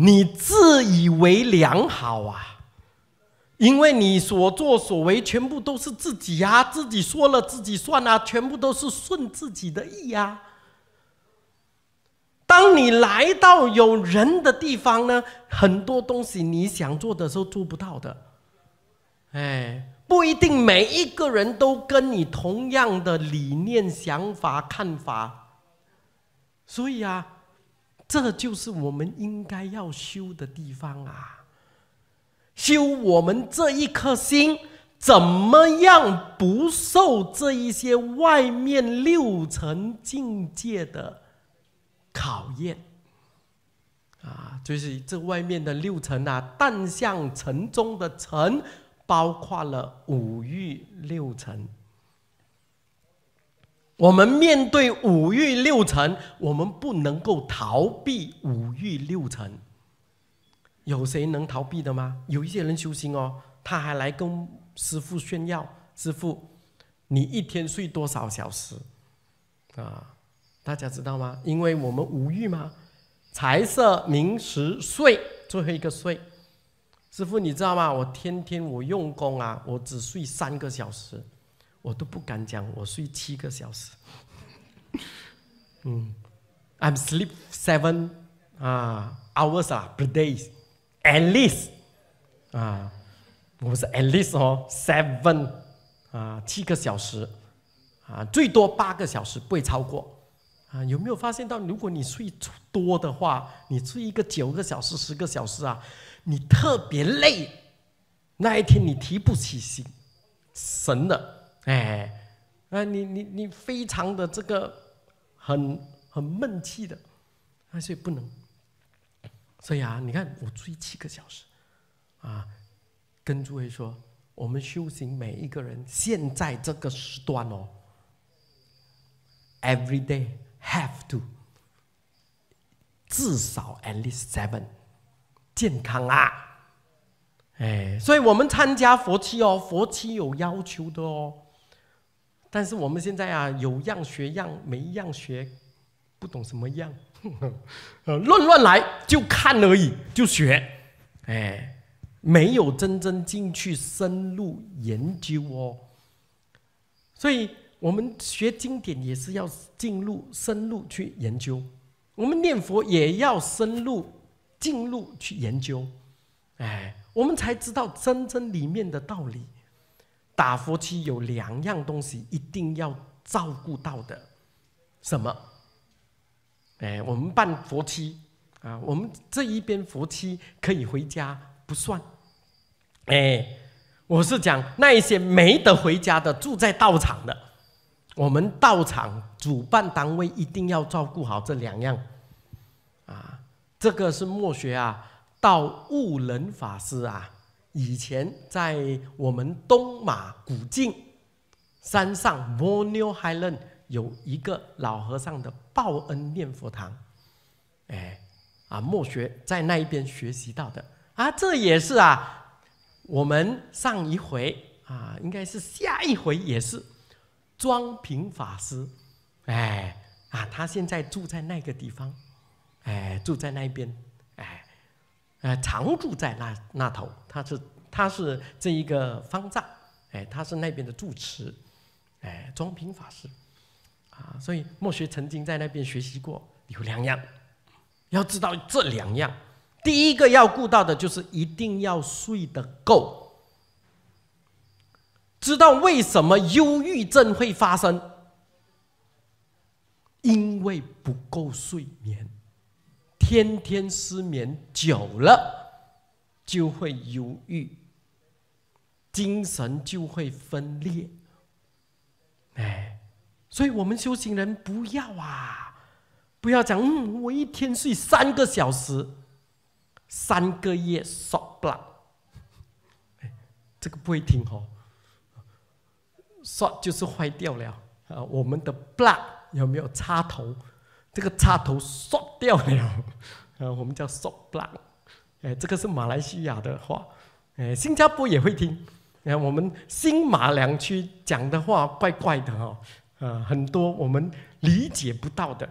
你自以为良好啊，因为你所作所为全部都是自己呀，自己说了自己算啊，全部都是顺自己的意呀。当你来到有人的地方呢，很多东西你想做的时候做不到的，哎，不一定每一个人都跟你同样的理念、想法、看法，所以啊，这就是我们应该要修的地方啊！修我们这一颗心，怎么样不受这一些外面六层境界的考验？啊，就是这外面的六层啊，但向城中的城，包括了五欲六层。我们面对五欲六尘，我们不能够逃避五欲六尘。有谁能逃避的吗？有一些人修行哦，他还来跟师傅炫耀：“师傅，你一天睡多少小时？”啊，大家知道吗？因为我们无欲嘛，财色名食睡，最后一个睡。师傅，你知道吗？我天天我用功啊，我只睡三个小时。我都不敢讲，我睡七个小时。嗯，I'm sleep seven 啊 hours 啊 per day at least 啊，我是 at least 哦，seven 啊七个小时啊，最多八个小时，不会超过啊。有没有发现到，如果你睡多的话，你睡一个九个小时、十个小时啊，你特别累，那一天你提不起心，神的。哎，那你你你非常的这个很很闷气的，所以不能。所以啊，你看我睡七个小时，啊，跟诸位说，我们修行每一个人现在这个时段哦，every day have to 至少 at least seven 健康啊，哎，所以我们参加佛七哦，佛七有要求的哦。但是我们现在啊，有样学样，没样学，不懂什么样，呃，乱乱来就看而已，就学，哎，没有真正进去深入研究哦。所以我们学经典也是要进入深入去研究，我们念佛也要深入进入去研究，哎，我们才知道真正里面的道理。打佛七有两样东西一定要照顾到的，什么？哎，我们办佛七啊，我们这一边佛七可以回家不算，哎，我是讲那一些没得回家的住在道场的，我们道场主办单位一定要照顾好这两样，啊，这个是墨学啊，道悟人法师啊。以前在我们东马古晋山上 m o n 伦 Highland 有一个老和尚的报恩念佛堂，哎，啊，墨学在那一边学习到的啊，这也是啊，我们上一回啊，应该是下一回也是，庄平法师，哎，啊，他现在住在那个地方，哎，住在那一边。呃，常住在那那头，他是他是这一个方丈，哎，他是那边的住持，哎，庄平法师，啊，所以莫学曾经在那边学习过有两样，要知道这两样，第一个要顾到的就是一定要睡得够，知道为什么忧郁症会发生？因为不够睡眠。天天失眠久了，就会忧郁，精神就会分裂。哎，所以我们修行人不要啊，不要讲嗯，我一天睡三个小时，三个月 s 不 o b l c k 这个不会听哦说就是坏掉了啊。我们的 block 有没有插头？这个插头刷掉了，啊，我们叫 “so l a g 哎，这个是马来西亚的话，哎，新加坡也会听。你看，我们新马两区讲的话怪怪的哦，啊，很多我们理解不到的，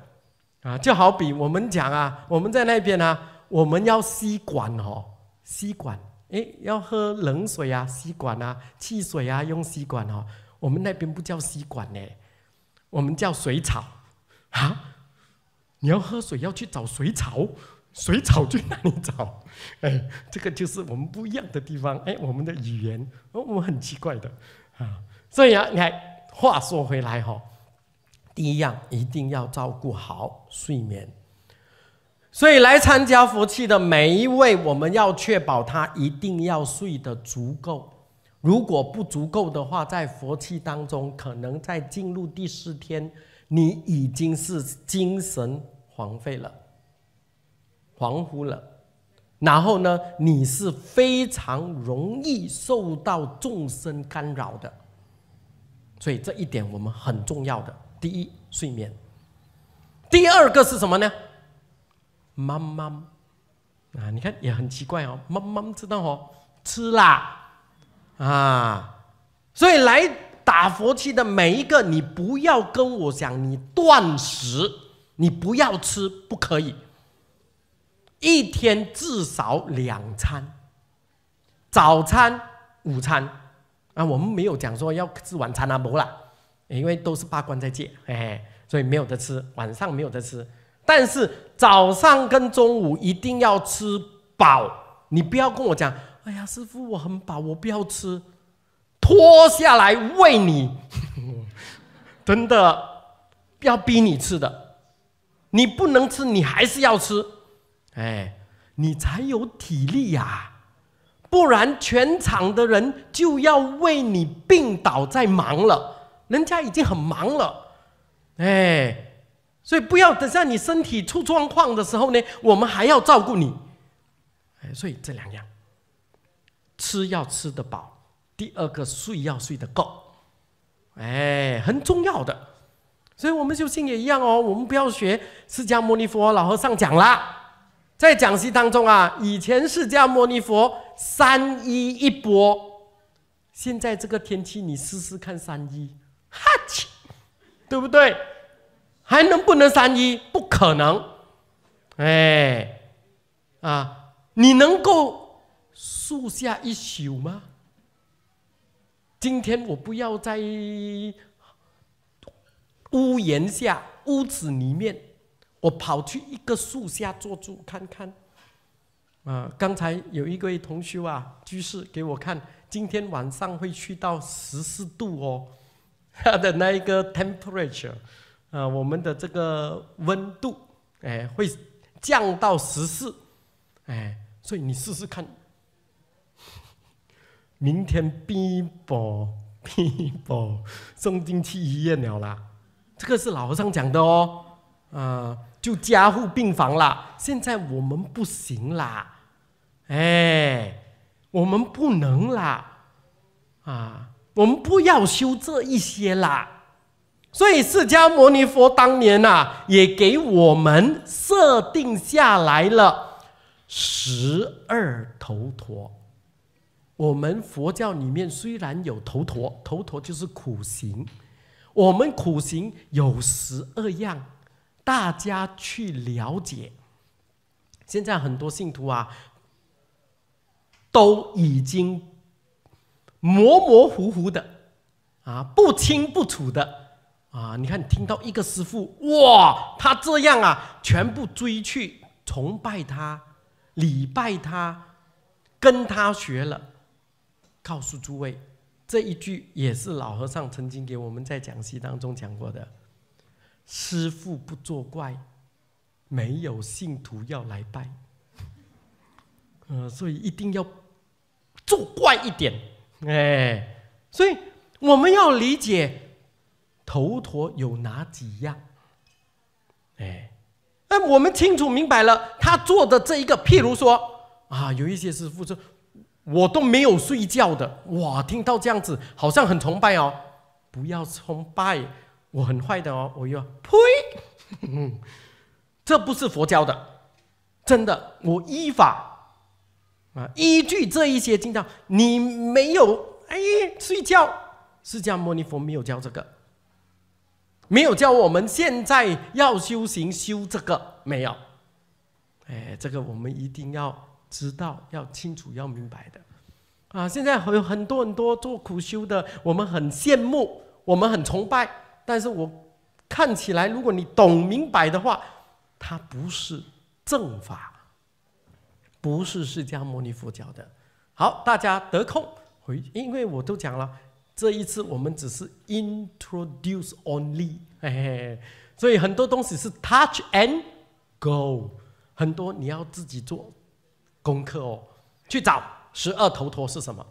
啊，就好比我们讲啊，我们在那边啊，我们要吸管哦，吸管，哎，要喝冷水啊，吸管啊，汽水啊，用吸管哦，我们那边不叫吸管呢，我们叫水草，啊。你要喝水，要去找水草，水草去哪里找？哎，这个就是我们不一样的地方。哎，我们的语言，哦，我们很奇怪的啊。这样，你看，话说回来哈，第一样一定要照顾好睡眠。所以来参加佛七的每一位，我们要确保他一定要睡得足够。如果不足够的话，在佛七当中，可能在进入第四天。你已经是精神荒废了、恍惚了，然后呢，你是非常容易受到众生干扰的，所以这一点我们很重要的。第一，睡眠；第二个是什么呢？妈妈啊，你看也很奇怪哦，妈妈知道哦，吃啦啊，所以来。打佛七的每一个，你不要跟我讲，你断食，你不要吃，不可以。一天至少两餐，早餐、午餐啊，我们没有讲说要吃晚餐啊，不啦，因为都是八关在戒，嘿，所以没有得吃，晚上没有得吃，但是早上跟中午一定要吃饱。你不要跟我讲，哎呀，师傅，我很饱，我不要吃。脱下来喂你，真的要逼你吃的，你不能吃，你还是要吃，哎，你才有体力呀，不然全场的人就要为你病倒在忙了，人家已经很忙了，哎，所以不要等下你身体出状况的时候呢，我们还要照顾你，哎，所以这两样，吃要吃得饱。第二个睡要睡得够，哎，很重要的，所以我们修行也一样哦。我们不要学释迦牟尼佛老和尚讲啦，在讲席当中啊，以前释迦牟尼佛三一一波，现在这个天气你试试看三一，哈气，对不对？还能不能三一？不可能，哎，啊，你能够树下一宿吗？今天我不要在屋檐下、屋子里面，我跑去一个树下坐住看看。啊，刚才有一位同学啊，居士给我看，今天晚上会去到十四度哦，他 的那一个 temperature，啊，我们的这个温度，哎，会降到十四，哎，所以你试试看。明天病保病保送进去医院了啦，这个是老和尚讲的哦，啊，就加护病房啦。现在我们不行啦，哎，我们不能啦，啊，我们不要修这一些啦。所以释迦牟尼佛当年呐，也给我们设定下来了十二头陀。我们佛教里面虽然有头陀，头陀就是苦行。我们苦行有十二样，大家去了解。现在很多信徒啊，都已经模模糊糊的，啊不清不楚的，啊你看听到一个师傅，哇，他这样啊，全部追去崇拜他、礼拜他，跟他学了。告诉诸位，这一句也是老和尚曾经给我们在讲席当中讲过的：“师傅不作怪，没有信徒要来拜。”呃，所以一定要作怪一点，哎，所以我们要理解头陀有哪几样，哎，哎，我们清楚明白了他做的这一个，譬如说啊，有一些师傅说我都没有睡觉的哇！听到这样子，好像很崇拜哦。不要崇拜，我很坏的哦。我要呸，这不是佛教的，真的。我依法啊，依据这一些经教，你没有哎睡觉。释迦牟尼佛没有教这个，没有教我们现在要修行修这个没有。哎，这个我们一定要。知道要清楚要明白的，啊！现在还有很多很多做苦修的，我们很羡慕，我们很崇拜。但是我看起来，如果你懂明白的话，它不是正法，不是释迦牟尼佛教的。好，大家得空回，因为我都讲了，这一次我们只是 introduce only，所以很多东西是 touch and go，很多你要自己做。功课哦，去找十二头陀是什么？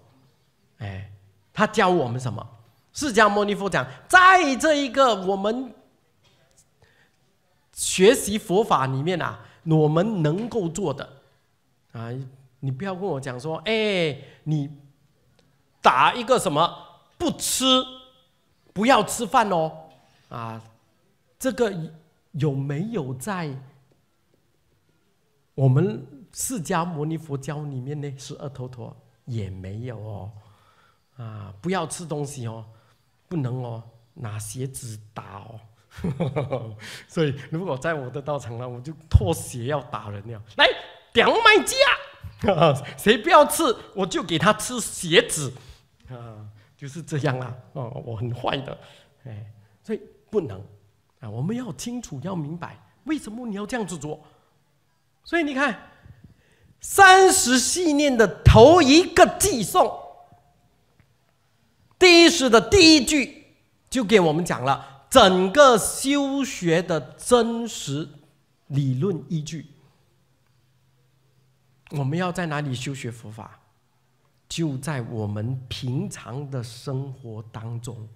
哎，他教我们什么？释迦牟尼佛讲，在这一个我们学习佛法里面啊，我们能够做的啊，你不要跟我讲说，哎，你打一个什么不吃，不要吃饭哦啊，这个有没有在？我们释迦牟尼佛教里面呢，十二头陀也没有哦，啊，不要吃东西哦，不能哦，拿鞋子打哦，所以如果在我的道场呢，我就脱鞋要打人了，来，两卖架，谁不要吃，我就给他吃鞋子，啊，就是这样啦，哦，我很坏的，哎，所以不能，啊，我们要清楚，要明白，为什么你要这样子做。所以你看，三十系念的头一个寄送，第一世的第一句就给我们讲了整个修学的真实理论依据。我们要在哪里修学佛法？就在我们平常的生活当中，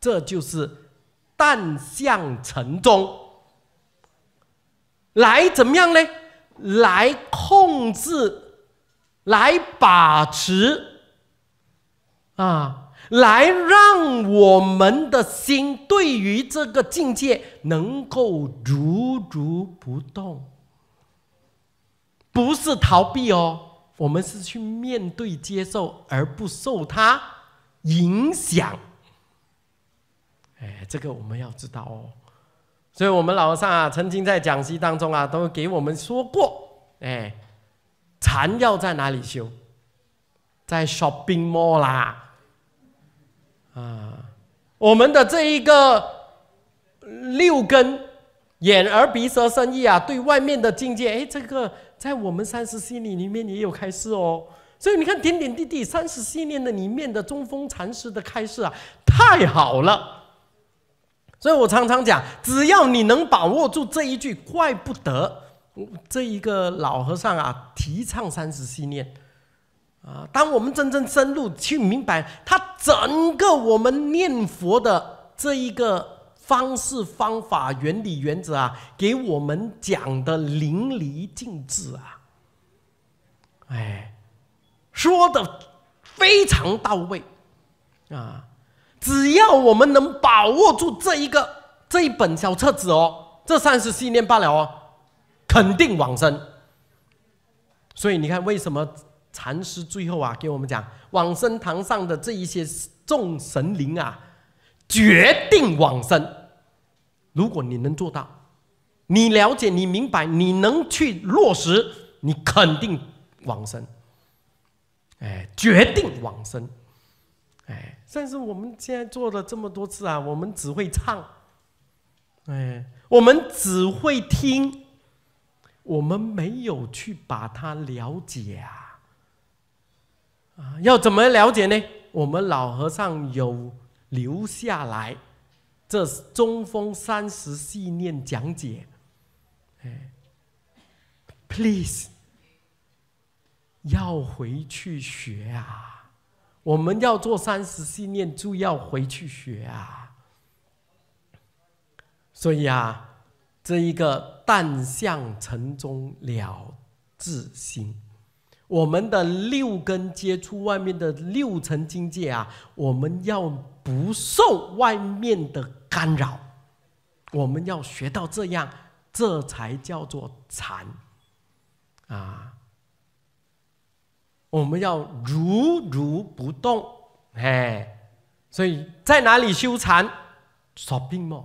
这就是淡向尘中来，怎么样呢？来控制，来把持，啊，来让我们的心对于这个境界能够如如不动，不是逃避哦，我们是去面对、接受，而不受它影响。哎，这个我们要知道哦。所以，我们老和啊，曾经在讲席当中啊，都给我们说过，哎，禅要在哪里修，在 shopping mall 啦，啊，我们的这一个六根眼、耳、鼻、舌、身、意啊，对外面的境界，哎，这个在我们三十系列里面也有开示哦。所以你看，点点滴滴三寺系列的里面的中风禅师的开示啊，太好了。所以我常常讲，只要你能把握住这一句，怪不得这一个老和尚啊提倡三十系念啊。当我们真正深入去明白他整个我们念佛的这一个方式方法原理原则啊，给我们讲的淋漓尽致啊，哎，说的非常到位啊。只要我们能把握住这一个这一本小册子哦，这算是信念罢了哦，肯定往生。所以你看，为什么禅师最后啊给我们讲往生堂上的这一些众神灵啊，决定往生。如果你能做到，你了解，你明白，你能去落实，你肯定往生。哎，决定往生。哎，但是我们现在做了这么多次啊，我们只会唱，哎，我们只会听，我们没有去把它了解啊，啊，要怎么了解呢？我们老和尚有留下来这中风三十细念讲解，哎，please 要回去学啊。我们要做三十四念，就要回去学啊。所以啊，这一个淡向尘中了自心，我们的六根接触外面的六层境界啊，我们要不受外面的干扰，我们要学到这样，这才叫做禅啊。我们要如如不动，哎，所以在哪里修禅？shopping mall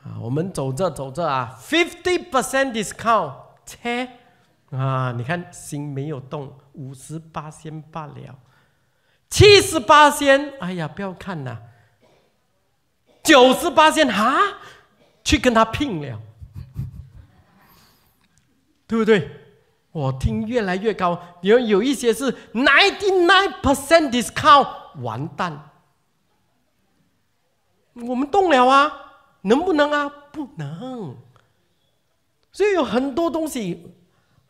啊，我们走着走着啊，fifty percent discount，切啊！你看心没有动，五十八仙罢了，七十八仙，哎呀，不要看呐，九十八仙哈，去跟他拼了，对不对？我听越来越高，有有一些是 ninety nine percent discount，完蛋。我们动了啊？能不能啊？不能。所以有很多东西，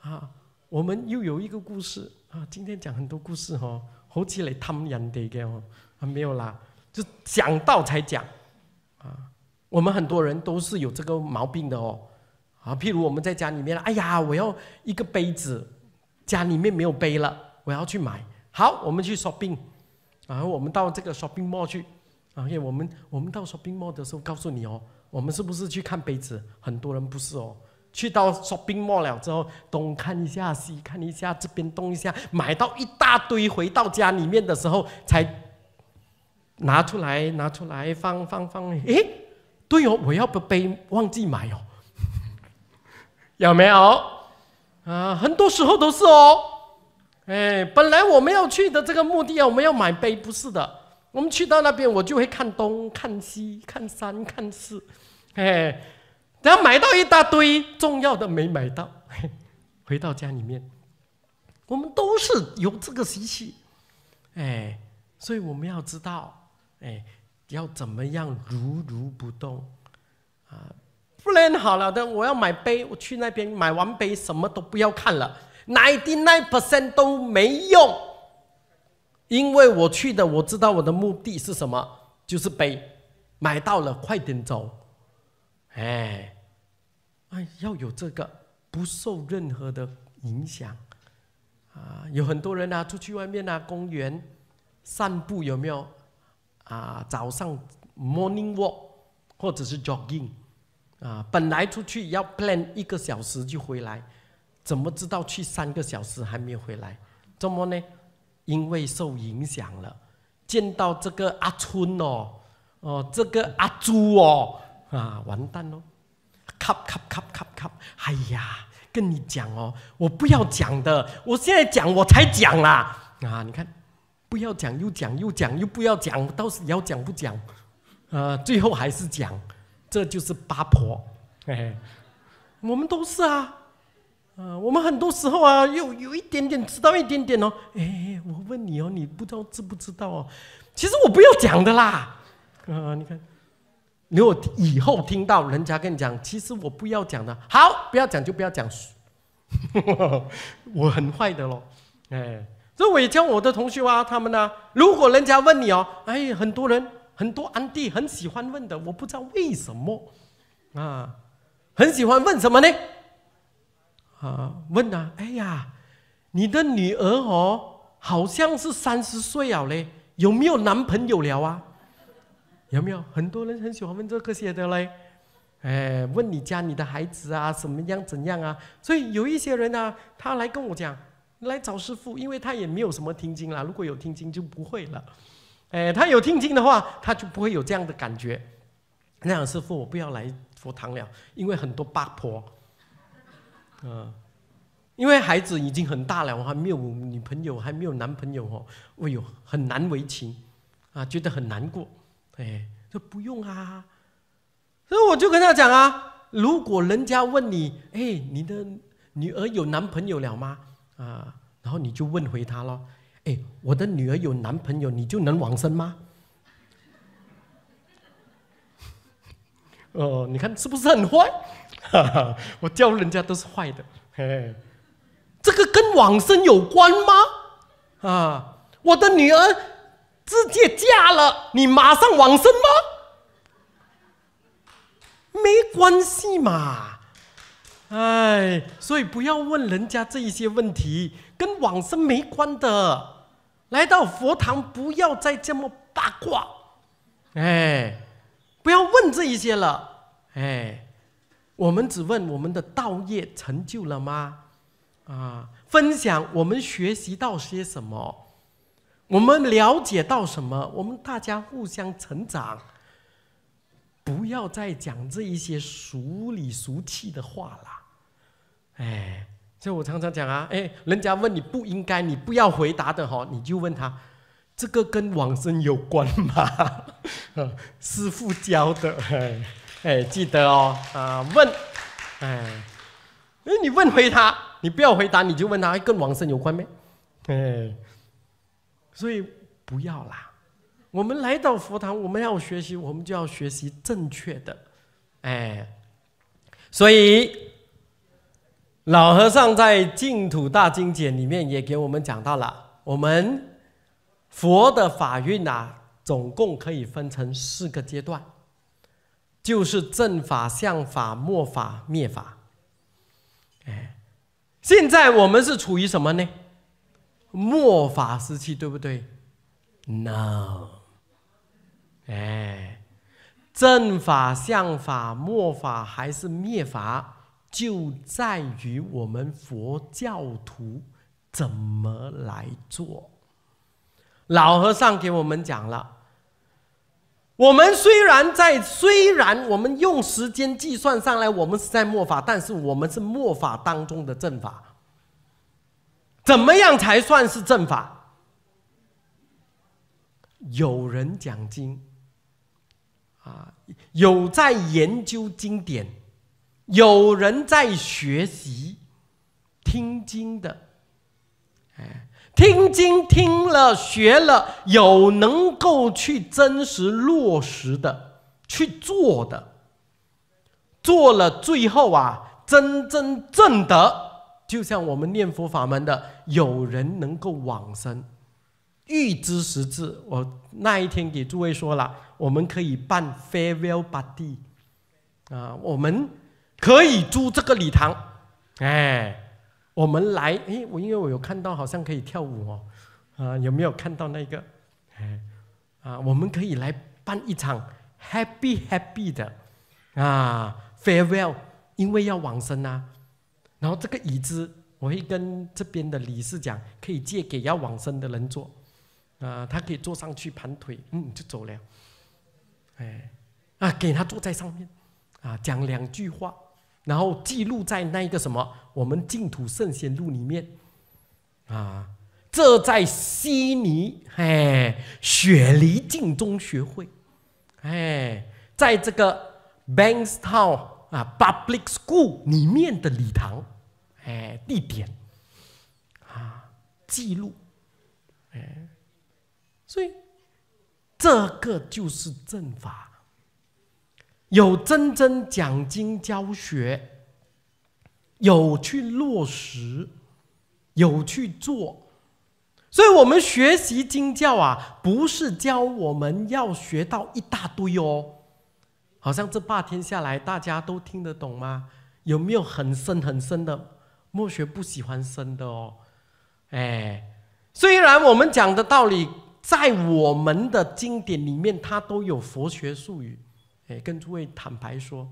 啊，我们又有一个故事啊。今天讲很多故事哦，好起来们人嘅哦，啊没有啦，就讲到才讲，啊，我们很多人都是有这个毛病的哦。啊，譬如我们在家里面，哎呀，我要一个杯子，家里面没有杯了，我要去买。好，我们去 shopping，然、啊，我们到这个 shopping mall 去。啊，我们我们到 shopping mall 的时候，告诉你哦，我们是不是去看杯子？很多人不是哦，去到 shopping mall 了之后，东看一下，西看一下，这边东一下，买到一大堆，回到家里面的时候才拿出来，拿出来放放放，诶，对哦，我要的杯忘记买哦。有没有？啊，很多时候都是哦。哎，本来我们要去的这个目的啊，我们要买杯，不是的。我们去到那边，我就会看东、看西、看三、看四，哎，然后买到一大堆，重要的没买到。回到家里面，我们都是有这个习气，哎，所以我们要知道，哎，要怎么样如如不动，啊。p l 好了的，我要买杯，我去那边买完杯，什么都不要看了，ninety nine percent 都没用，因为我去的我知道我的目的是什么，就是杯，买到了快点走，哎，哎要有这个，不受任何的影响，啊，有很多人啊出去外面啊公园散步，有没有啊早上 morning walk 或者是 jogging。啊，本来出去要 plan 一个小时就回来，怎么知道去三个小时还没有回来？怎么呢？因为受影响了。见到这个阿春哦，哦，这个阿朱哦，啊，完蛋喽！咔咔咔咔咔，哎呀，跟你讲哦，我不要讲的，我现在讲，我才讲啦。啊，你看，不要讲又讲又讲又不要讲，到时要讲不讲？呃，最后还是讲。这就是八婆，我们都是啊，呃，我们很多时候啊，又有一点点知道一点点哦。哎，我问你哦，你不知道知不知道哦？其实我不要讲的啦，呃，你看，如果以后听到人家跟你讲，其实我不要讲的，好，不要讲就不要讲，我很坏的喽。哎，以我也教我的同学啊，他们呢，如果人家问你哦，哎，很多人。很多安弟很喜欢问的，我不知道为什么，啊，很喜欢问什么呢？啊，问啊，哎呀，你的女儿哦，好像是三十岁了嘞，有没有男朋友了啊？有没有？很多人很喜欢问这个些的嘞，哎，问你家你的孩子啊，怎么样怎样啊？所以有一些人啊，他来跟我讲，来找师傅，因为他也没有什么听经啦。如果有听经就不会了。哎，他有听经的话，他就不会有这样的感觉。那样师傅，我不要来佛堂了，因为很多八婆。嗯，因为孩子已经很大了，我还没有女朋友，还没有男朋友哦。哎呦，很难为情，啊，觉得很难过。哎，说不用啊，所以我就跟他讲啊，如果人家问你，哎，你的女儿有男朋友了吗？啊，然后你就问回他喽。哎，我的女儿有男朋友，你就能往生吗？哦，你看是不是很坏？哈哈，我教人家都是坏的。嘿，这个跟往生有关吗？啊，我的女儿直接嫁了，你马上往生吗？没关系嘛，哎，所以不要问人家这一些问题。跟往生没关的，来到佛堂不要再这么八卦，哎，不要问这一些了，哎，我们只问我们的道业成就了吗？啊，分享我们学习到些什么，我们了解到什么？我们大家互相成长，不要再讲这一些俗里俗气的话了，哎。所以我常常讲啊，哎，人家问你不应该，你不要回答的哈，你就问他，这个跟往生有关吗？师傅教的，哎，记得哦，啊，问，哎，哎，你问回他，你不要回答，你就问他跟往生有关没？哎，所以不要啦。我们来到佛堂，我们要学习，我们就要学习正确的，哎，所以。老和尚在《净土大经解》里面也给我们讲到了，我们佛的法运啊，总共可以分成四个阶段，就是正法、相法、末法、灭法。哎，现在我们是处于什么呢？末法时期，对不对？No，哎，正法、相法、末法还是灭法？就在于我们佛教徒怎么来做？老和尚给我们讲了：我们虽然在，虽然我们用时间计算上来，我们是在末法，但是我们是末法当中的正法。怎么样才算是正法？有人讲经啊，有在研究经典。有人在学习听经的，哎，听经听了学了，有能够去真实落实的去做的，做了最后啊，真真正的就像我们念佛法门的，有人能够往生，预知时至。我那一天给诸位说了，我们可以办 farewell body 啊，我们。可以租这个礼堂，哎，我们来，哎，我因为我有看到好像可以跳舞哦，啊，有没有看到那个，哎，啊，我们可以来办一场 Happy Happy 的啊 Farewell，因为要往生啊。然后这个椅子我会跟这边的理事讲，可以借给要往生的人坐，啊，他可以坐上去盘腿，嗯，就走了，哎，啊，给他坐在上面，啊，讲两句话。然后记录在那个什么，我们净土圣贤录里面，啊，这在悉尼，哎，雪梨镜中学会，哎，在这个 Bankstown 啊 Public School 里面的礼堂，哎，地点，啊，记录，哎，所以这个就是阵法。有真真讲经教学，有去落实，有去做，所以我们学习经教啊，不是教我们要学到一大堆哦，好像这八天下来大家都听得懂吗？有没有很深很深的？墨学不喜欢深的哦，哎，虽然我们讲的道理在我们的经典里面，它都有佛学术语。跟诸位坦白说，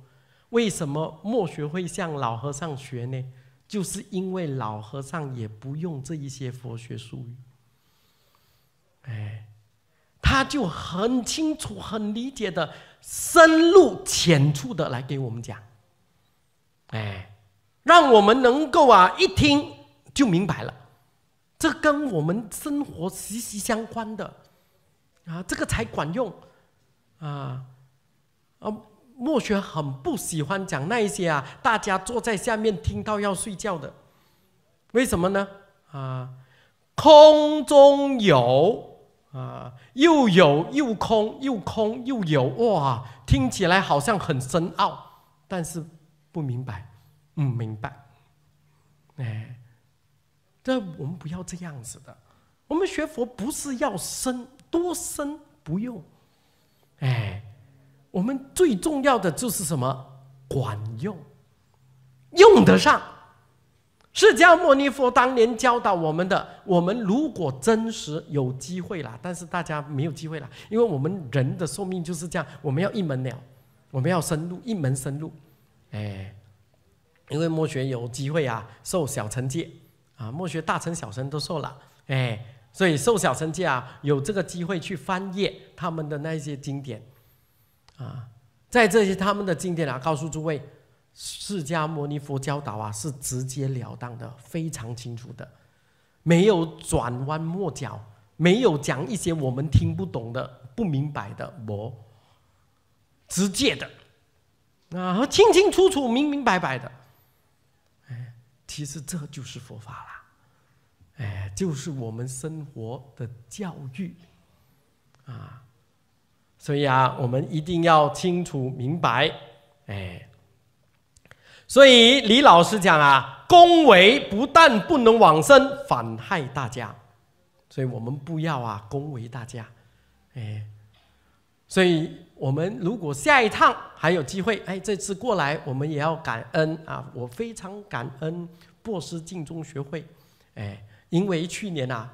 为什么莫学会向老和尚学呢？就是因为老和尚也不用这一些佛学术语，哎，他就很清楚、很理解的，深入浅出的来给我们讲，哎，让我们能够啊一听就明白了，这跟我们生活息息相关的，啊，这个才管用啊。啊，墨学很不喜欢讲那一些啊，大家坐在下面听到要睡觉的，为什么呢？啊，空中有啊，又有又空又空又有哇，听起来好像很深奥，但是不明白，不明白，哎，这我们不要这样子的，我们学佛不是要深多深不用，哎。我们最重要的就是什么？管用，用得上。释迦牟尼佛当年教导我们的，我们如果真实有机会了，但是大家没有机会了，因为我们人的寿命就是这样。我们要一门了，我们要深入一门深入，哎，因为墨学有机会啊，受小乘戒啊，墨学大成小成都受了，哎，所以受小乘戒啊，有这个机会去翻阅他们的那些经典。啊，在这些他们的经典啊，告诉诸位，释迦牟尼佛教导啊，是直截了当的，非常清楚的，没有转弯抹角，没有讲一些我们听不懂的、不明白的，魔，直接的，啊，清清楚楚、明明白白的，哎，其实这就是佛法啦，哎，就是我们生活的教育啊。所以啊，我们一定要清楚明白，哎，所以李老师讲啊，恭维不但不能往生，反害大家，所以我们不要啊恭维大家，哎，所以我们如果下一趟还有机会，哎，这次过来我们也要感恩啊，我非常感恩波斯镜中学会，哎，因为去年啊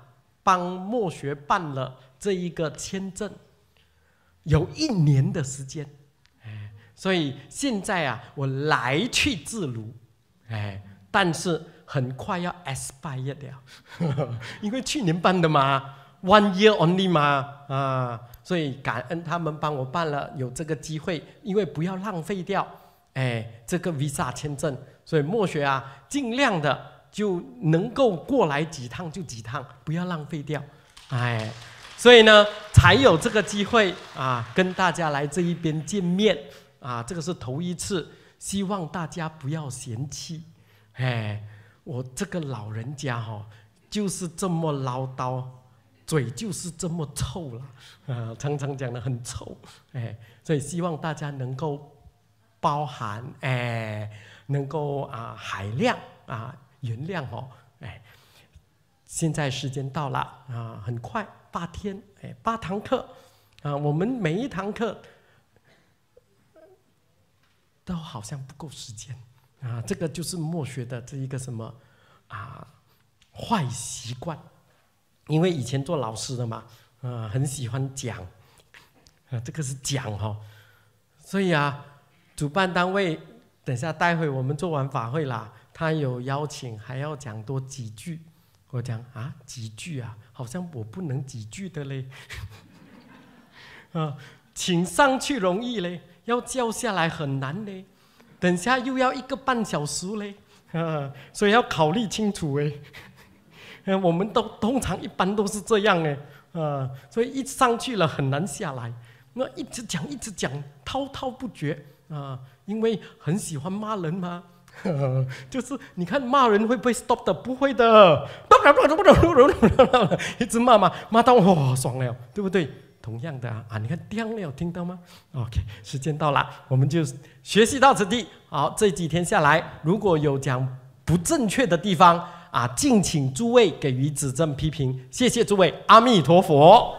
帮莫学办了这一个签证。有一年的时间，哎，所以现在啊，我来去自如，哎，但是很快要 expire 了，因为去年办的嘛，one year only 嘛，啊，所以感恩他们帮我办了有这个机会，因为不要浪费掉，哎，这个 visa 签证，所以莫学啊，尽量的就能够过来几趟就几趟，不要浪费掉，哎。所以呢，才有这个机会啊，跟大家来这一边见面啊，这个是头一次，希望大家不要嫌弃，哎，我这个老人家哈，就是这么唠叨，嘴就是这么臭了，啊，常常讲的很臭，哎，所以希望大家能够包含，哎，能够啊海量啊原谅哦，哎。现在时间到了啊，很快八天，哎，八堂课，啊，我们每一堂课都好像不够时间，啊，这个就是墨学的这一个什么，啊，坏习惯，因为以前做老师的嘛，啊，很喜欢讲，啊，这个是讲哈，所以啊，主办单位等下待会我们做完法会啦，他有邀请还要讲多几句。我讲啊，几句啊，好像我不能几句的嘞。啊，请上去容易嘞，要叫下来很难嘞。等下又要一个半小时嘞，啊，所以要考虑清楚哎。我们都通常一般都是这样哎，啊，所以一上去了很难下来，那一直讲一直讲，滔滔不绝啊，因为很喜欢骂人嘛。就是，你看骂人会不会 stop 的？不会的，不敢不敢，怎不怎一直骂嘛，骂到我爽了，对不对？同样的啊，你看听了，有听到吗？OK，时间到了，我们就学习到此地。好，这几天下来，如果有讲不正确的地方啊，敬请诸位给予指正批评。谢谢诸位，阿弥陀佛。